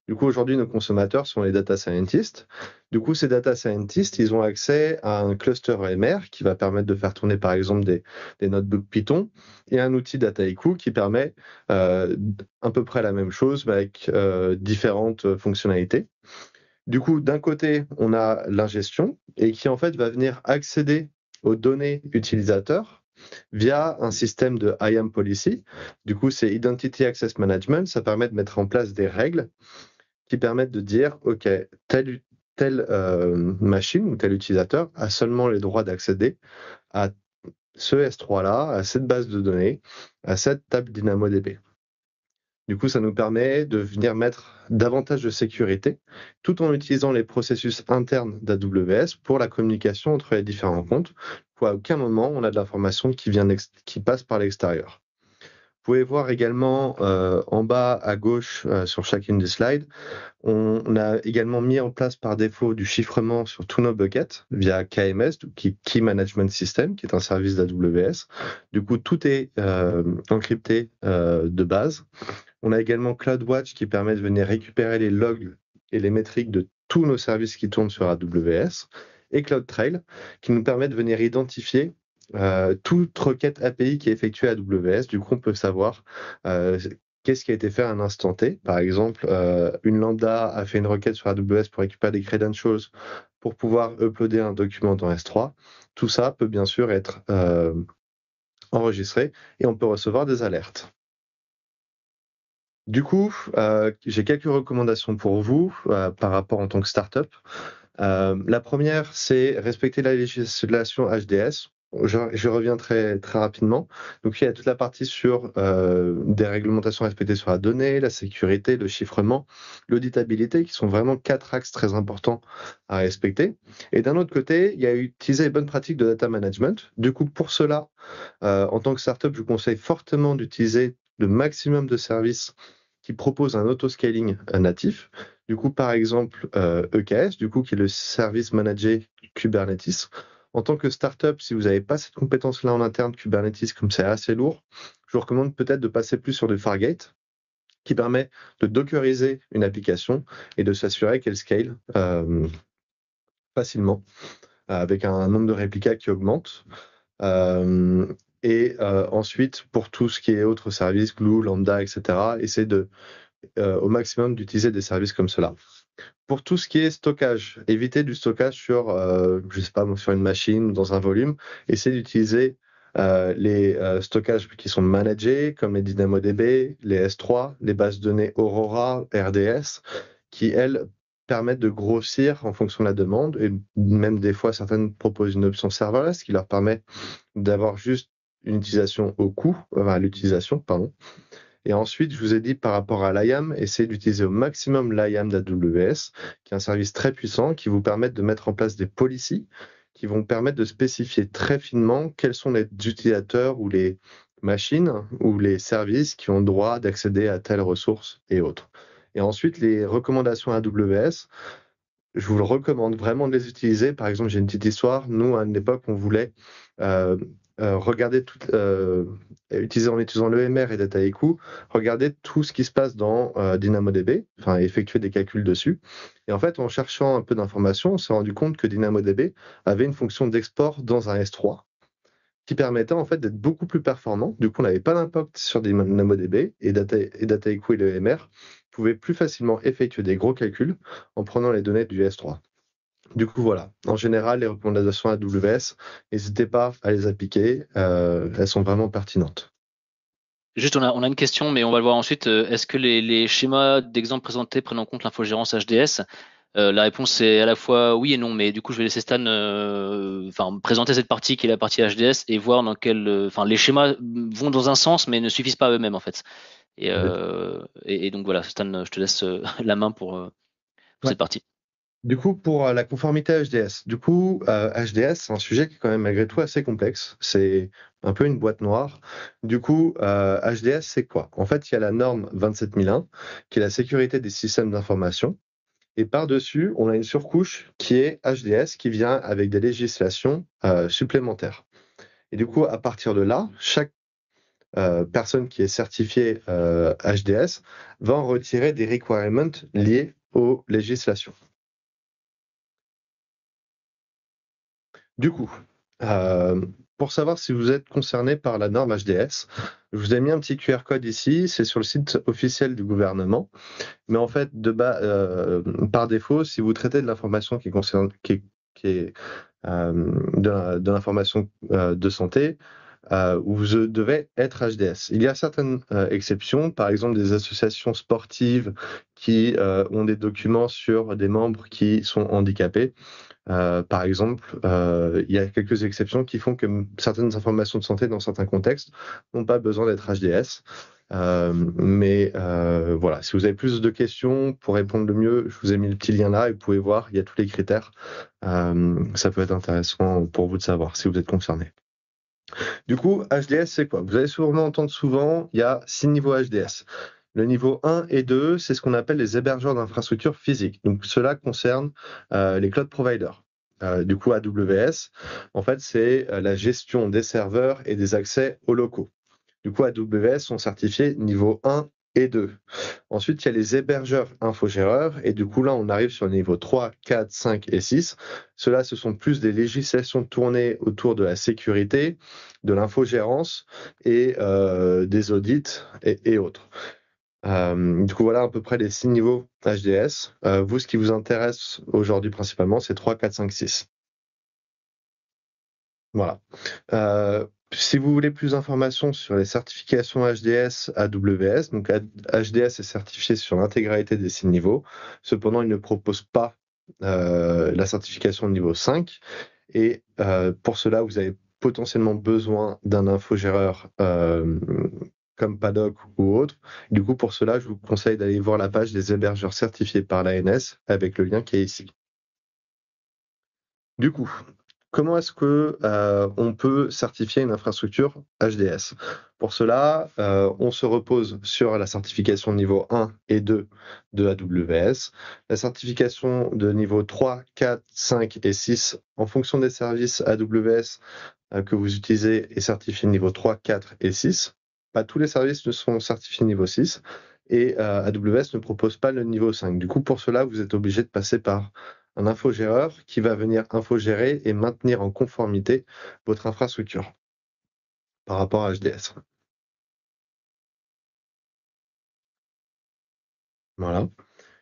Du coup, aujourd'hui, nos consommateurs sont les data scientists. Du coup, ces data scientists, ils ont accès à un cluster MR qui va permettre de faire tourner, par exemple, des, notebooks Python et un outil Dataiku qui permet euh, à peu près la même chose mais avec euh, différentes fonctionnalités. Du coup, d'un côté, on a l'ingestion et qui, en fait, va venir accéder aux données utilisateurs via un système de IAM policy. Du coup, c'est Identity Access Management. Ça permet de mettre en place des règles qui permettent de dire, OK, telle, euh, machine ou tel utilisateur a seulement les droits d'accéder à ce S3-là, à cette base de données, à cette table DynamoDB. Du coup, ça nous permet de venir mettre davantage de sécurité tout en utilisant les processus internes d'AWS pour la communication entre les différents comptes. Pour à aucun moment, on a de l'information qui, qui passe par l'extérieur. Vous pouvez voir également euh, en bas à gauche euh, sur chacune des slides, on, a également mis en place par défaut du chiffrement sur tous nos buckets via KMS, qui Key Management System, qui est un service d'AWS. Du coup, tout est euh, encrypté de base. On a également CloudWatch qui permet de venir récupérer les logs et les métriques de tous nos services qui tournent sur AWS et CloudTrail qui nous permet de venir identifier euh, toute requête API qui est effectuée à AWS. Du coup, on peut savoir euh, qu'est-ce qui a été fait à un instant T. Par exemple, euh, une lambda a fait une requête sur AWS pour récupérer des credentials pour pouvoir uploader un document dans S3. Tout ça peut bien sûr être enregistré et on peut recevoir des alertes. Du coup, euh, j'ai quelques recommandations pour vous euh, par rapport en tant que startup. Euh, la première, c'est respecter la législation HDS. Je, je, reviens très, très rapidement. Donc, il y a toute la partie sur euh, des réglementations respectées sur la donnée, la sécurité, le chiffrement, l'auditabilité, qui sont vraiment quatre axes très importants à respecter. Et d'un autre côté, il y a utiliser les bonnes pratiques de data management. Du coup, pour cela, en tant que startup, je vous conseille fortement d'utiliser le maximum de services qui proposent un auto-scaling natif. Du coup, par exemple, EKS, euh, e du coup, qui est le service manager Kubernetes. En tant que startup, si vous n'avez pas cette compétence-là en interne, Kubernetes, comme c'est assez lourd, je vous recommande peut-être de passer plus sur du Fargate, qui permet de dockeriser une application et de s'assurer qu'elle scale euh, facilement, avec un nombre de réplicas qui augmente. Euh, et euh, ensuite, pour tout ce qui est autres services, Glue, Lambda, etc., essayez de, euh, au maximum d'utiliser des services comme cela. Pour tout ce qui est stockage, éviter du stockage sur, euh, sais sur une machine, ou dans un volume, Essayez d'utiliser les stockages qui sont managés, comme les DynamoDB, les S3, les bases données Aurora, RDS, qui, elles, permettent de grossir en fonction de la demande. Et même des fois, certaines proposent une option serverless qui leur permet d'avoir juste une utilisation au coût, enfin, l'utilisation, pardon. Et ensuite, je vous ai dit par rapport à l'IAM, essayez d'utiliser au maximum l'IAM d'AWS, qui est un service très puissant qui vous permet de mettre en place des policies qui vont permettre de spécifier très finement quels sont les utilisateurs ou les machines ou les services qui ont droit d'accéder à telles ressources et autres. Et ensuite, les recommandations AWS, je vous le recommande vraiment de les utiliser. Par exemple, j'ai une petite histoire. Nous, à une époque, on voulait euh, euh, regarder tout, euh, en utilisant l'EMR et Data regarder tout ce qui se passe dans euh, DynamoDB, enfin effectuer des calculs dessus. Et en fait, en cherchant un peu d'informations, on s'est rendu compte que DynamoDB avait une fonction d'export dans un S3 qui permettait en fait d'être beaucoup plus performant. Du coup, on n'avait pas d'impact sur DynamoDB et Data, et Data et l'EMR pouvaient plus facilement effectuer des gros calculs en prenant les données du S3. Du coup, voilà. En général, les recommandations AWS, n'hésitez pas à les appliquer. Euh, elles sont vraiment pertinentes. Juste, on a, une question, mais on va le voir ensuite. Euh, est-ce que les, schémas d'exemple présentés prennent en compte l'infogérance HDS euh, La réponse est à la fois oui et non, mais du coup, je vais laisser Stan présenter cette partie qui est la partie HDS et voir dans quel. Enfin, les schémas vont dans un sens, mais ne suffisent pas à eux-mêmes, en fait. Et, donc, voilà, Stan, je te laisse *laughs* la main pour, cette partie. Du coup, pour euh, la conformité HDS. Du coup, HDS, euh, c'est un sujet qui est quand même malgré tout assez complexe. C'est un peu une boîte noire. Du coup, HDS, euh, c'est quoi En fait, il y a la norme 27001, qui est la sécurité des systèmes d'information. Et par-dessus, on a une surcouche qui est HDS, qui vient avec des législations supplémentaires. Et du coup, à partir de là, chaque personne qui est certifiée HDS va en retirer des requirements liés aux législations. Du coup, euh, pour savoir si vous êtes concerné par la norme HDS, je vous ai mis un petit QR code ici, c'est sur le site officiel du gouvernement. Mais en fait, euh, par défaut, si vous traitez de l'information qui, euh, de l'information de santé, vous devez être HDS. Il y a certaines exceptions, par exemple des associations sportives qui ont des documents sur des membres qui sont handicapés. Euh, par exemple, euh, il y a quelques exceptions qui font que certaines informations de santé dans certains contextes n'ont pas besoin d'être HDS. Euh, mais voilà, si vous avez plus de questions pour répondre le mieux, je vous ai mis le petit lien là et vous pouvez voir, il y a tous les critères. ça peut être intéressant pour vous de savoir si vous êtes concerné. Du coup, HDS, c'est quoi Vous allez sûrement entendre souvent, il y a six niveaux HDS. Le niveau 1 et 2, c'est ce qu'on appelle les hébergeurs d'infrastructures physiques. Donc cela concerne euh, les cloud providers. Euh, du coup, AWS, en fait, c'est euh, la gestion des serveurs et des accès aux locaux. Du coup, AWS sont certifiés niveau 1 et 2. Ensuite, il y a les hébergeurs infogéreurs. Et du coup, là, on arrive sur le niveau 3, 4, 5 et 6. Cela, ce sont plus des législations tournées autour de la sécurité, de l'infogérance et des audits et autres. Euh, du coup, voilà à peu près les six niveaux HDS. Euh, vous, ce qui vous intéresse aujourd'hui principalement, c'est 3, 4, 5, 6. Voilà. Euh, si vous voulez plus d'informations sur les certifications HDS AWS, donc HDS est certifié sur l'intégralité des six niveaux. Cependant, il ne propose pas la certification de niveau 5. Et pour cela, vous avez potentiellement besoin d'un infogéreur euh, comme Paddock ou autre. Du coup, pour cela, je vous conseille d'aller voir la page des hébergeurs certifiés par l'ANS avec le lien qui est ici. Du coup, comment est-ce qu'on euh, peut certifier une infrastructure HDS Pour cela, euh, on se repose sur la certification niveau 1 et 2 de AWS, la certification de niveau 3, 4, 5 et 6 en fonction des services AWS euh, que vous utilisez est certifié niveau 3, 4 et 6 tous les services ne sont certifiés niveau 6 et euh, AWS ne propose pas le niveau 5. Du coup, pour cela, vous êtes obligé de passer par un infogéreur qui va venir infogérer et maintenir en conformité votre infrastructure par rapport à HDS. Voilà.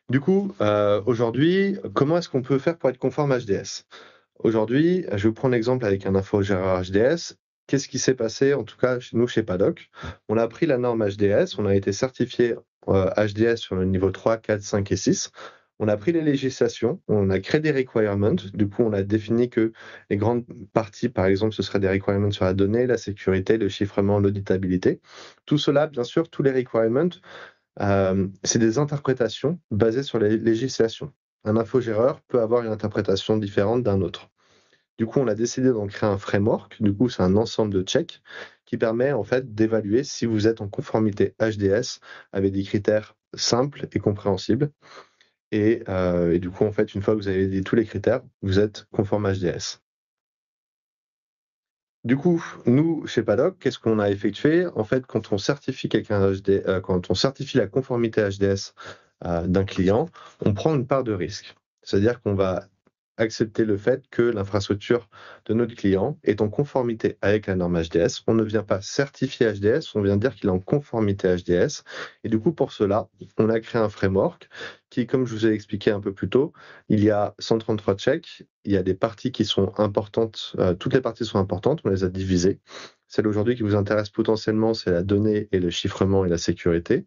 Du coup, euh, aujourd'hui, comment est-ce qu'on peut faire pour être conforme à HDS Aujourd'hui, je vais prendre l'exemple avec un infogéreur HDS. Qu'est-ce qui s'est passé, en tout cas, chez nous, chez Paddock On a pris la norme HDS, on a été certifié HDS euh, sur le niveau 3, 4, 5 et 6. On a pris les législations, on a créé des requirements. Du coup, on a défini que les grandes parties, par exemple, ce seraient des requirements sur la donnée, la sécurité, le chiffrement, l'auditabilité. Tout cela, bien sûr, tous les requirements, euh, c'est des interprétations basées sur les législations. Un infogéreur peut avoir une interprétation différente d'un autre. Du coup, on a décidé d'en créer un framework. Du coup, c'est un ensemble de checks qui permet en fait d'évaluer si vous êtes en conformité HDS avec des critères simples et compréhensibles. Euh, et, du coup, en fait, une fois que vous avez tous les critères, vous êtes conforme HDS. Du coup, nous, chez Paddock, qu'est-ce qu'on a effectué En fait, quand on certifie quelqu'un euh, quand on certifie la conformité HDS euh, d'un client, on prend une part de risque. C'est-à-dire qu'on va accepter le fait que l'infrastructure de notre client est en conformité avec la norme HDS. On ne vient pas certifier HDS, on vient dire qu'il est en conformité HDS. Et du coup, pour cela, on a créé un framework qui, comme je vous ai expliqué un peu plus tôt, il y a 133 checks, il y a des parties qui sont importantes, euh, toutes les parties sont importantes, on les a divisées. Celle aujourd'hui qui vous intéresse potentiellement, c'est la donnée et le chiffrement et la sécurité.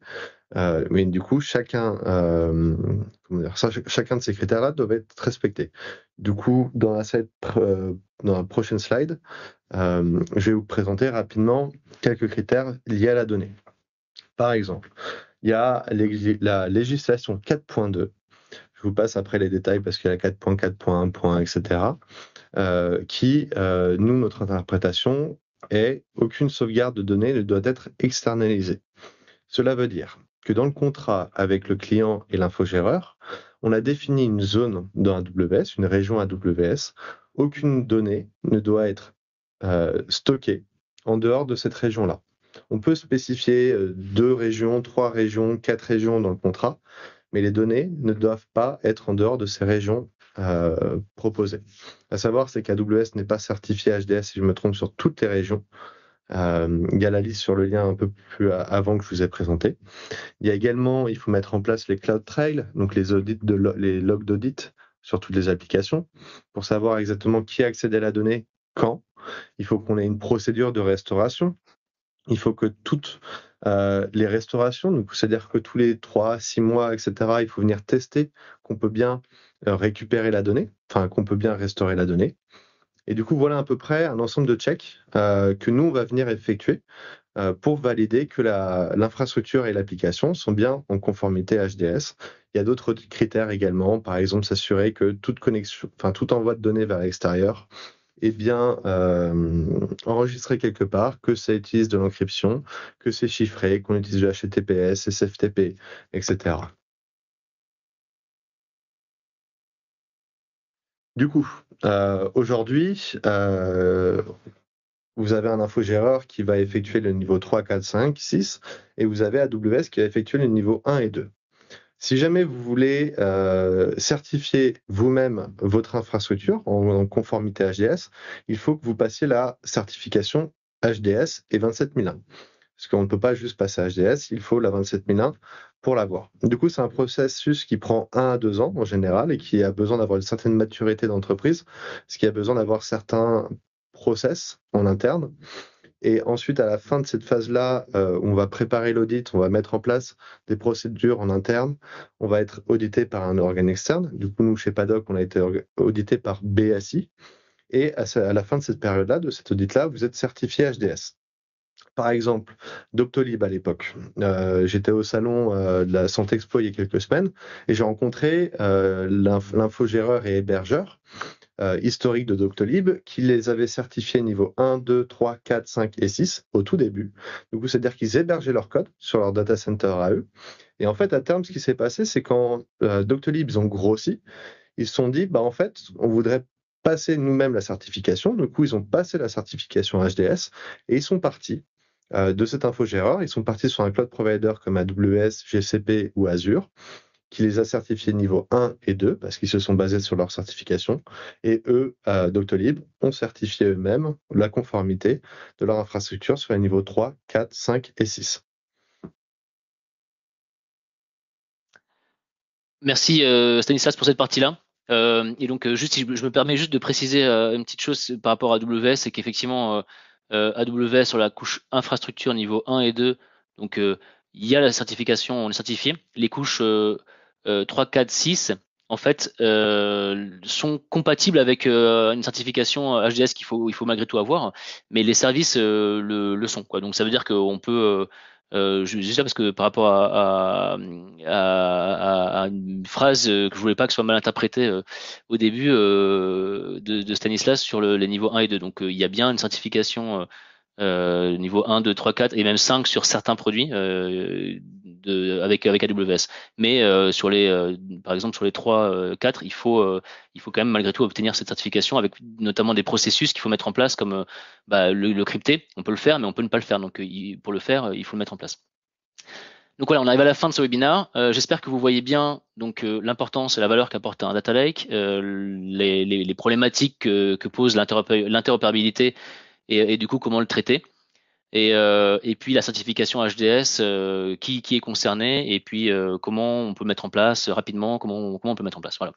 Euh, mais du coup, chacun, euh, chacun de ces critères-là doit être respecté. Du coup, dans, cette, euh, dans la prochaine slide, je vais vous présenter rapidement quelques critères liés à la donnée. Par exemple, il y a la législation 4.2. Je vous passe après les détails parce qu'il y a 4.4.1.1, etc. qui, nous, notre interprétation, et aucune sauvegarde de données ne doit être externalisée. Cela veut dire que dans le contrat avec le client et l'infogéreur, on a défini une zone dans AWS, une région AWS. Aucune donnée ne doit être euh, stockée en dehors de cette région-là. On peut spécifier euh, deux régions, trois régions, quatre régions dans le contrat, mais les données ne doivent pas être en dehors de ces régions euh, proposé. À savoir, c'est qu'AWS n'est pas certifié HDS, si je me trompe, sur toutes les régions. Euh, il y a la liste sur le lien un peu plus avant que je vous ai présenté. Il y a également, il faut mettre en place les cloud trails, donc les audits de les logs d'audit sur toutes les applications, pour savoir exactement qui a accédé à la donnée, quand. Il faut qu'on ait une procédure de restauration il faut que toutes euh, les restaurations, c'est-à-dire que tous les trois, six mois, etc., il faut venir tester qu'on peut bien euh, récupérer la donnée, enfin qu'on peut bien restaurer la donnée. Et du coup, voilà à peu près un ensemble de checks euh, que nous, on va venir effectuer pour valider que l'infrastructure et l'application sont bien en conformité HDS. Il y a d'autres critères également, par exemple s'assurer que toute connexion, enfin tout envoi de données vers l'extérieur et eh bien, euh, enregistrer quelque part, que ça utilise de l'encryption, que c'est chiffré, qu'on utilise du HTTPS, SFTP, etc. Du coup, euh, aujourd'hui, euh, vous avez un infogéreur qui va effectuer le niveau 3, 4, 5, 6, et vous avez AWS qui va effectuer le niveau 1 et 2. Si jamais vous voulez euh, certifier vous-même votre infrastructure en, conformité HDS, il faut que vous passiez la certification HDS et 27001. Parce qu'on ne peut pas juste passer à HDS, il faut la 27001 pour l'avoir. Du coup, c'est un processus qui prend un à deux ans en général et qui a besoin d'avoir une certaine maturité d'entreprise, ce qui a besoin d'avoir certains process en interne. Et ensuite, à la fin de cette phase-là, euh, on va préparer l'audit, on va mettre en place des procédures en interne, on va être audité par un organe externe. Du coup, nous, chez PADOC, on a été audité par BSI. Et à, la fin de cette période-là, de cet audit-là, vous êtes certifié HDS par exemple, Doctolib à l'époque. Euh, j'étais au salon euh, de la Santé Expo il y a quelques semaines et j'ai rencontré euh, l'infogéreur et hébergeur euh, historique de Doctolib qui les avait certifiés niveau 1, 2, 3, 4, 5 et 6 au tout début. Du coup, c'est-à-dire qu'ils hébergeaient leur code sur leur data center à eux. Et en fait, à terme, ce qui s'est passé, c'est quand euh, Doctolib, ils ont grossi, ils se sont dit, bah, en fait, on voudrait passer nous-mêmes la certification. Du coup, ils ont passé la certification HDS et ils sont partis euh, de cet infogéreur. Ils sont partis sur un cloud provider comme AWS, GCP ou Azure qui les a certifiés niveau 1 et 2 parce qu'ils se sont basés sur leur certification. Et eux, à Doctolib, ont certifié eux-mêmes la conformité de leur infrastructure sur les niveaux 3, 4, 5 et 6. Merci euh, Stanislas pour cette partie-là. Euh, et donc, euh, juste, si je, me permets juste de préciser une petite chose par rapport à AWS, c'est qu'effectivement, AWS sur la couche infrastructure niveau 1 et 2, donc il y a la certification, on est certifié. Les couches 3, 4, 6, en fait, euh, sont compatibles avec euh, une certification HDS qu'il faut, il faut malgré tout avoir, mais les services euh, le, sont. Quoi. Donc ça veut dire qu'on peut, euh, ça parce que par rapport à, à, une phrase que je voulais pas que soit mal interprétée au début de, Stanislas sur les niveaux 1 et 2. Donc il y a bien une certification. niveau 1, 2, 3, 4 et même 5 sur certains produits avec, avec AWS. Mais euh, sur les, euh, par exemple, sur les 3, euh, quatre, il faut, il faut quand même malgré tout obtenir cette certification avec notamment des processus qu'il faut mettre en place comme bah, le, le, crypté. On peut le faire, mais on peut ne pas le faire. Donc, pour le faire, il faut le mettre en place. Donc voilà, on arrive à la fin de ce webinaire. J'espère que vous voyez bien donc l'importance et la valeur qu'apporte un data lake, les, problématiques que, pose l'interopérabilité et, et, du coup comment le traiter. Et, euh, et, puis la certification HDS, euh, qui, qui, est concernée et puis euh, comment on peut mettre en place rapidement, comment, comment on peut mettre en place. Voilà.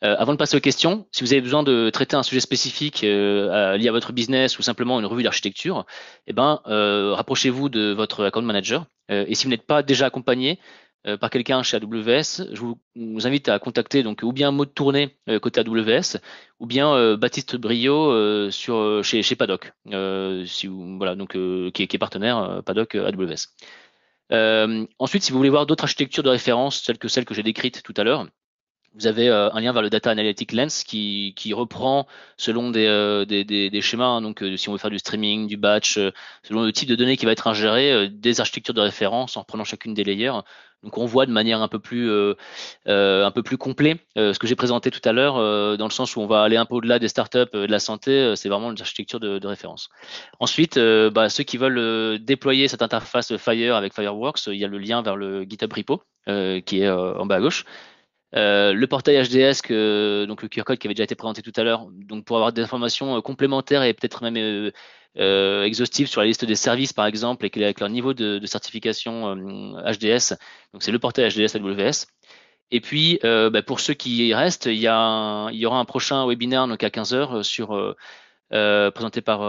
avant de passer aux questions, si vous avez besoin de traiter un sujet spécifique lié à votre business ou simplement une revue d'architecture, eh ben, rapprochez-vous de votre account manager. et si vous n'êtes pas déjà accompagné, euh, par quelqu'un chez AWS, je vous, invite à contacter donc ou bien mot de tournée euh, côté AWS ou bien euh, Baptiste Brio sur chez, chez Paddock, si voilà donc qui est, qui, est partenaire Paddock AWS. ensuite, si vous voulez voir d'autres architectures de référence, celles que celles que j'ai décrites tout à l'heure, vous avez euh, un lien vers le Data Analytic Lens qui, reprend selon des, euh, schémas, hein. donc euh, si on veut faire du streaming, du batch, selon le type de données qui va être ingéré, des architectures de référence en reprenant chacune des layers. Donc on voit de manière un peu plus, un peu plus complet ce que j'ai présenté tout à l'heure, dans le sens où on va aller un peu au-delà des startups, de la santé, c'est vraiment une architecture de, référence. Ensuite, bah, ceux qui veulent déployer cette interface Fire avec Fireworks, il y a le lien vers le GitHub repo qui est en bas à gauche. Euh, le portail HDS, que, donc le QR code qui avait déjà été présenté tout à l'heure, donc pour avoir des informations euh, complémentaires et peut-être même euh, euh, exhaustives sur la liste des services par exemple et avec leur niveau de, certification HDS. Donc c'est le portail HDS AWS. Et puis bah, pour ceux qui y restent, il y, il y aura un prochain webinaire donc à 15h sur présenté par,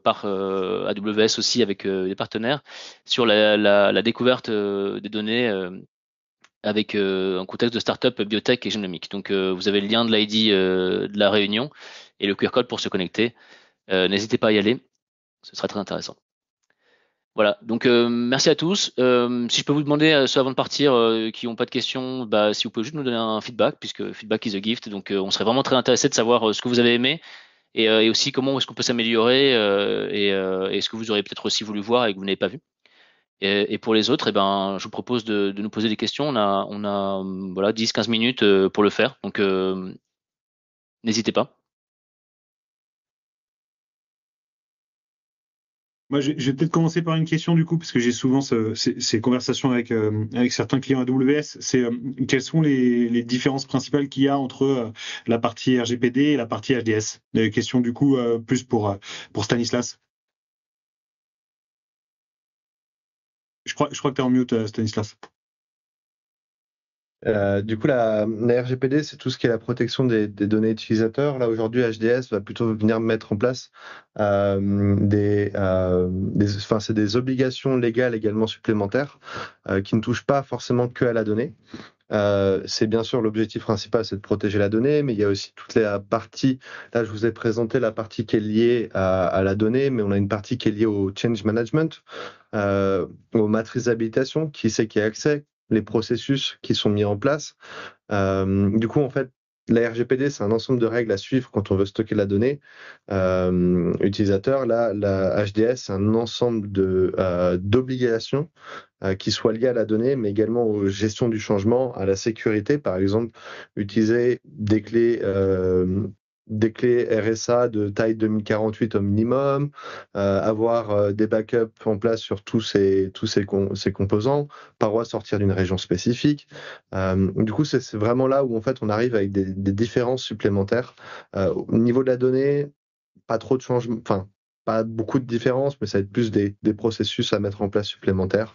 par AWS aussi avec des partenaires sur la, la découverte des données avec euh, un contexte de start-up biotech et génomique. Donc, euh, vous avez le lien de l'ID euh, de la réunion et le QR code pour se connecter. N'hésitez pas à y aller, ce sera très intéressant. Voilà, donc merci à tous. si je peux vous demander, ceux avant de partir qui n'ont pas de questions, bah, si vous pouvez juste nous donner un feedback, puisque feedback is a gift. Donc on serait vraiment très intéressé de savoir ce que vous avez aimé et, aussi comment est-ce qu'on peut s'améliorer et, et, ce que vous auriez peut-être aussi voulu voir et que vous n'avez pas vu. Et, pour les autres, eh ben, je vous propose de, nous poser des questions. On a, on a hum, voilà, 10-15 minutes euh, pour le faire. Donc, euh, n'hésitez pas. Moi, je vais peut-être commencer par une question du coup, parce que j'ai souvent ces, conversations avec, euh, certains clients AWS. C'est quelles sont les, différences principales qu'il y a entre la partie RGPD et la partie HDS Question du coup plus pour, pour Stanislas. Je crois, que tu es en mute, euh, Stanislas. Euh, du coup, la, RGPD, c'est tout ce qui est la protection des, données utilisateurs. Là, aujourd'hui, HDS va plutôt venir mettre en place euh, des, des obligations légales également supplémentaires qui ne touchent pas forcément que à la donnée. Euh, c'est bien sûr l'objectif principal, c'est de protéger la donnée, mais il y a aussi toutes les parties. là je vous ai présenté la partie qui est liée à, la donnée, mais on a une partie qui est liée au change management, euh, aux matrices d'habilitation, qui c'est qui a accès, les processus qui sont mis en place. Euh, du coup, en fait, la RGPD, c'est un ensemble de règles à suivre quand on veut stocker la donnée utilisateur. Là, la HDS, c'est un ensemble d'obligations euh, qui soit lié à la donnée, mais également aux gestions du changement, à la sécurité, par exemple, utiliser des clés euh, des clés RSA de taille 2048 au minimum, euh, avoir des backups en place sur tous ces, tous ces, composants, parois sortir d'une région spécifique. du coup, c'est vraiment là où en fait on arrive avec des, différences supplémentaires. au niveau de la donnée, pas trop de changement, enfin pas beaucoup de différences, mais ça va être plus des, des processus à mettre en place supplémentaires.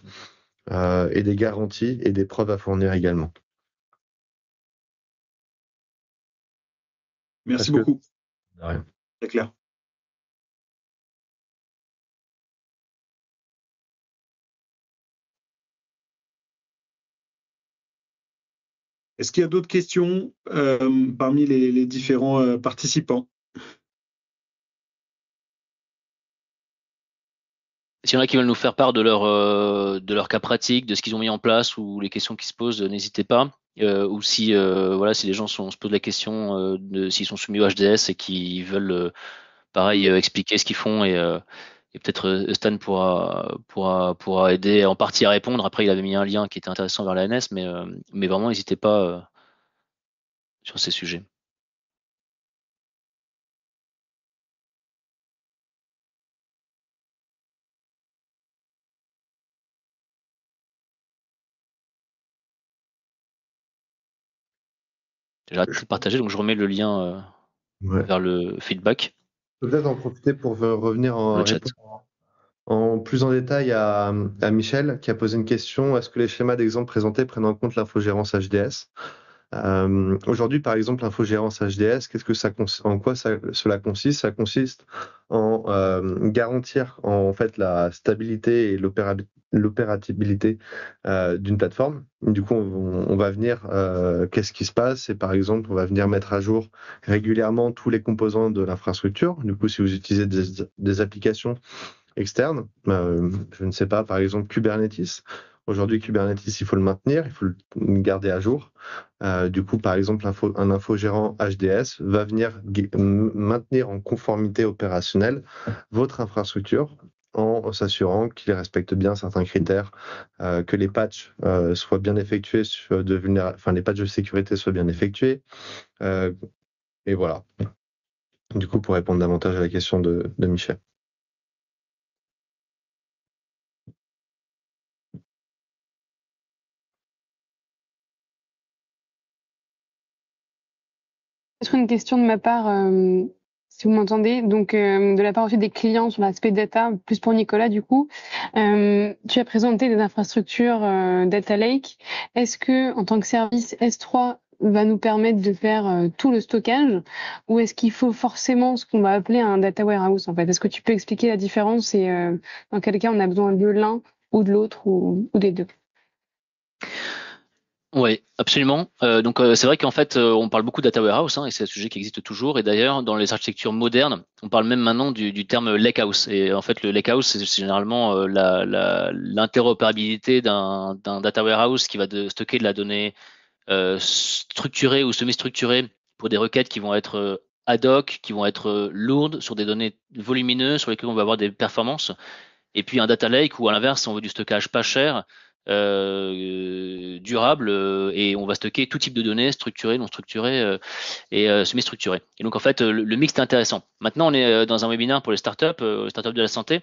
Euh, et des garanties et des preuves à fournir également. Merci beaucoup. C'est clair. Est-ce qu'il y a d'autres questions euh, parmi les, différents euh, participants S'il y en a qui veulent nous faire part euh, de leur, cas pratique, de ce qu'ils ont mis en place ou les questions qui se posent, n'hésitez pas. Euh, ou si, euh, voilà, si les gens se posent la question s'ils sont soumis au HDS et qu'ils veulent, pareil, expliquer ce qu'ils font et, peut-être Stan pourra, pourra, aider en partie à répondre. Après, il avait mis un lien qui était intéressant vers l'ANS, mais, mais vraiment, n'hésitez pas sur ces sujets. J'ai de partager, donc je remets le lien euh, vers le feedback. Peut-être en profiter pour revenir en, plus en détail à, à, Michel qui a posé une question. Est-ce que les schémas d'exemple présentés prennent en compte l'infogérance HDS euh, Aujourd'hui, par exemple, l'infogérance HDS, qu'est-ce que ça en quoi ça, cela consiste Ça consiste en euh, garantir en fait la stabilité et l'opérabilité euh, d'une plateforme. Du coup, on, va venir, euh, qu'est-ce qui se passe C'est par exemple, on va venir mettre à jour régulièrement tous les composants de l'infrastructure. Du coup, si vous utilisez des, des applications externes, euh, je ne sais pas, par exemple Kubernetes, Aujourd'hui, Kubernetes, il faut le maintenir, il faut le garder à jour. Euh, du coup, par exemple, un infogérant HDS va venir maintenir en conformité opérationnelle votre infrastructure en s'assurant qu'il respecte bien certains critères, euh, que les patchs euh, soient bien effectués, de enfin les patchs de sécurité soient bien effectués, et voilà. Du coup, pour répondre davantage à la question de Michel. une question de ma part, euh, si vous m'entendez, donc euh, de la part aussi des clients sur l'aspect data, plus pour Nicolas du coup. Euh, tu as présenté des infrastructures data lake. Est-ce que en tant que service S3 va nous permettre de faire tout le stockage ou est-ce qu'il faut forcément ce qu'on va appeler un data warehouse en fait Est-ce que tu peux expliquer la différence et dans quel cas on a besoin de l'un ou de l'autre ou des deux oui, absolument. Euh, donc euh, c'est vrai qu'en fait, euh, on parle beaucoup de data warehouse, hein, et c'est un sujet qui existe toujours. Et d'ailleurs, dans les architectures modernes, on parle même maintenant du, du terme lakehouse. Et en fait, le lakehouse, c'est généralement l'interopérabilité la, d'un data warehouse qui va de, stocker de la donnée structurée ou semi-structurée pour des requêtes qui vont être ad hoc, qui vont être lourdes, sur des données volumineuses, sur lesquelles on va avoir des performances. Et puis un data lake où à l'inverse, on veut du stockage pas cher euh, durable euh, et on va stocker tout type de données, structurées, non structurées euh, et semi-structurées. Et donc en fait, le, mix est intéressant. Maintenant, on est dans un webinaire pour les startups, les startups de la santé.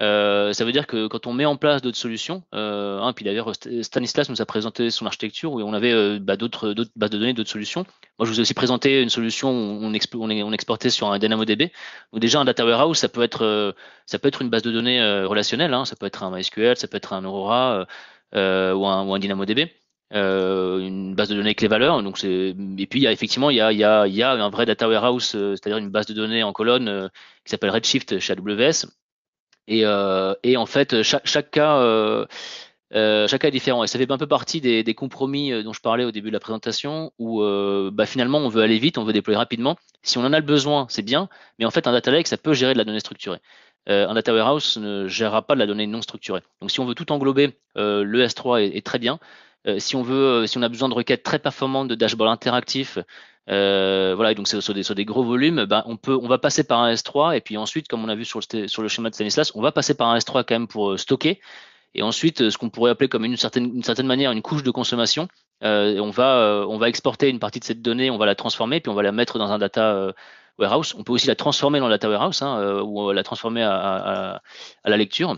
Euh, ça veut dire que quand on met en place d'autres solutions, euh, hein, puis d'ailleurs Stanislas nous a présenté son architecture où on avait euh, bah, d'autres bases de données, d'autres solutions. Moi, je vous ai aussi présenté une solution où on, on, exportait sur un DynamoDB. Donc déjà un data warehouse, ça peut être euh, ça peut être une base de données relationnelle, hein. ça peut être un MySQL, ça peut être un Aurora ou un, ou un DynamoDB. une base de données avec les valeurs. Donc et puis il y a effectivement il y a, un vrai data warehouse, c'est-à-dire une base de données en colonne qui s'appelle Redshift chez AWS euh, et, en fait, chaque, euh, euh, chaque cas. est différent et ça fait un peu partie des, compromis dont je parlais au début de la présentation où bah, finalement on veut aller vite, on veut déployer rapidement. Si on en a le besoin, c'est bien, mais en fait un data lake ça peut gérer de la donnée structurée. un data warehouse ne gérera pas de la donnée non structurée. Donc si on veut tout englober, le S3 est, très bien. si on veut, si on a besoin de requêtes très performantes, de dashboards interactifs, euh, voilà, donc c'est sur des, gros volumes, ben on peut, on va passer par un S3 et puis ensuite, comme on a vu sur le, sur le schéma de Stanislas, on va passer par un S3 quand même pour euh, stocker. Et ensuite, euh, ce qu'on pourrait appeler comme une certaine, une certaine manière une couche de consommation, on va, on va exporter une partie de cette donnée, on va la transformer, puis on va la mettre dans un data warehouse. On peut aussi la transformer dans le data warehouse hein, ou la transformer à, à, à la lecture.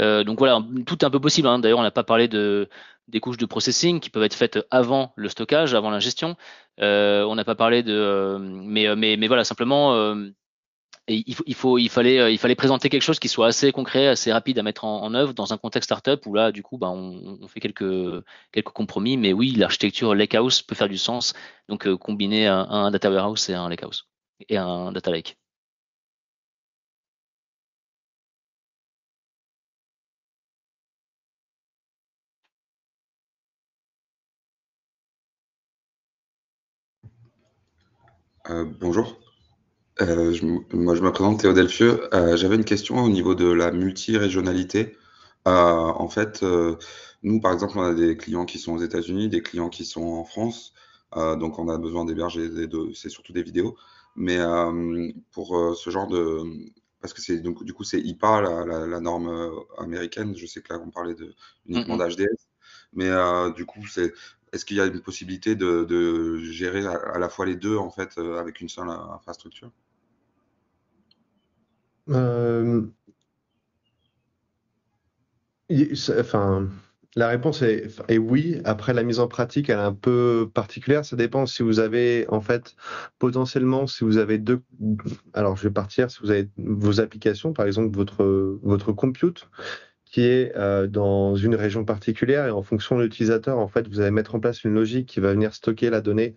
Euh, donc voilà, tout est un peu possible. Hein. D'ailleurs, on n'a pas parlé de, des couches de processing qui peuvent être faites avant le stockage, avant la gestion. Euh, on n'a pas parlé de, euh, mais, mais, voilà, simplement, il, il, fallait, il fallait présenter quelque chose qui soit assez concret, assez rapide à mettre en, œuvre dans un contexte startup où là, du coup, bah, on, fait quelques, quelques compromis. Mais oui, l'architecture lakehouse peut faire du sens. Donc, combiner un, un, data warehouse et un lakehouse et un data lake. Euh, bonjour. Euh, moi, je me présente Théo euh, J'avais une question au niveau de la multirégionalité. en fait, nous, par exemple, on a des clients qui sont aux États-Unis, des clients qui sont en France. donc, on a besoin d'héberger des C'est surtout des vidéos. Mais pour ce genre de. Parce que c'est donc du coup c'est IPA la, norme américaine. Je sais que là on parlait uniquement d'HDS, mais du coup c'est est-ce qu'il y a une possibilité de, gérer à, la fois les deux en fait euh, avec une seule infrastructure euh, Enfin, la réponse est, oui. Après, la mise en pratique, elle est un peu particulière. Ça dépend si vous avez, en fait, potentiellement, si vous avez deux. Alors, je vais partir. Si vous avez vos applications, par exemple, votre votre compute qui est euh, dans une région particulière et en fonction de l'utilisateur, en fait, vous allez mettre en place une logique qui va venir stocker la donnée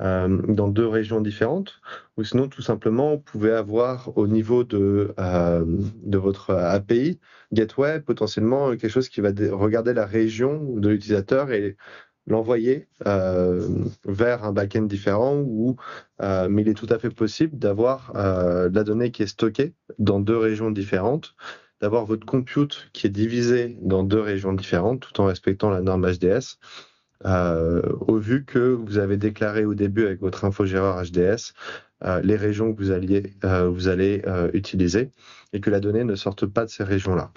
euh, dans deux régions différentes. Ou sinon, tout simplement, vous pouvez avoir au niveau de, euh, votre API, gateway, potentiellement quelque chose qui va regarder la région de l'utilisateur et l'envoyer vers un backend différent ou mais il est tout à fait possible d'avoir la donnée qui est stockée dans deux régions différentes d'avoir votre compute qui est divisé dans deux régions différentes tout en respectant la norme HDS. Euh, au vu que vous avez déclaré au début avec votre infogéreur HDS euh, les régions que vous, alliez, euh, vous allez utiliser et que la donnée ne sorte pas de ces régions-là.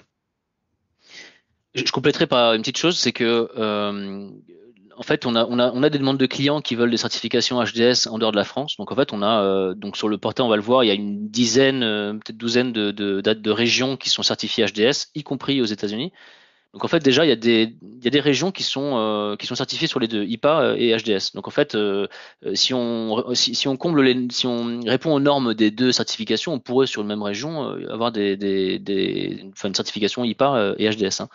Je compléterai par une petite chose, c'est que en fait, on a, on, a, on a des demandes de clients qui veulent des certifications HDS en dehors de la France. Donc, en fait, on a, euh, donc sur le portail, on va le voir, il y a une dizaine, euh, peut-être douzaine de, de, de, de, régions qui sont certifiées HDS, y compris aux États-Unis. Donc, en fait, déjà, il y a des, il des régions qui sont, euh, qui sont certifiées sur les deux, IPA et HDS. Donc, en fait, si, on, si, on comble les, si on répond aux normes des deux certifications, on pourrait, sur la même région, avoir des, des, des une certification IPA et HDS. Hein.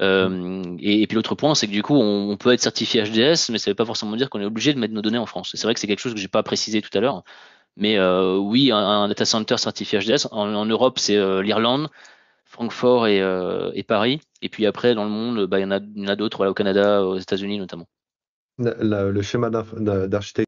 Euh, mm. et, puis l'autre point, c'est que du coup, on, peut être certifié HDS, mais ça ne veut pas forcément dire qu'on est obligé de mettre nos données en France. C'est vrai que c'est quelque chose que j'ai pas précisé tout à l'heure. Mais euh, oui, un, data center certifié HDS, en, Europe, c'est euh, l'Irlande, Francfort et, Paris. Et puis après, dans le monde, bah, il y en a, d'autres, là au Canada, aux États-Unis notamment. Le, schéma d'architecture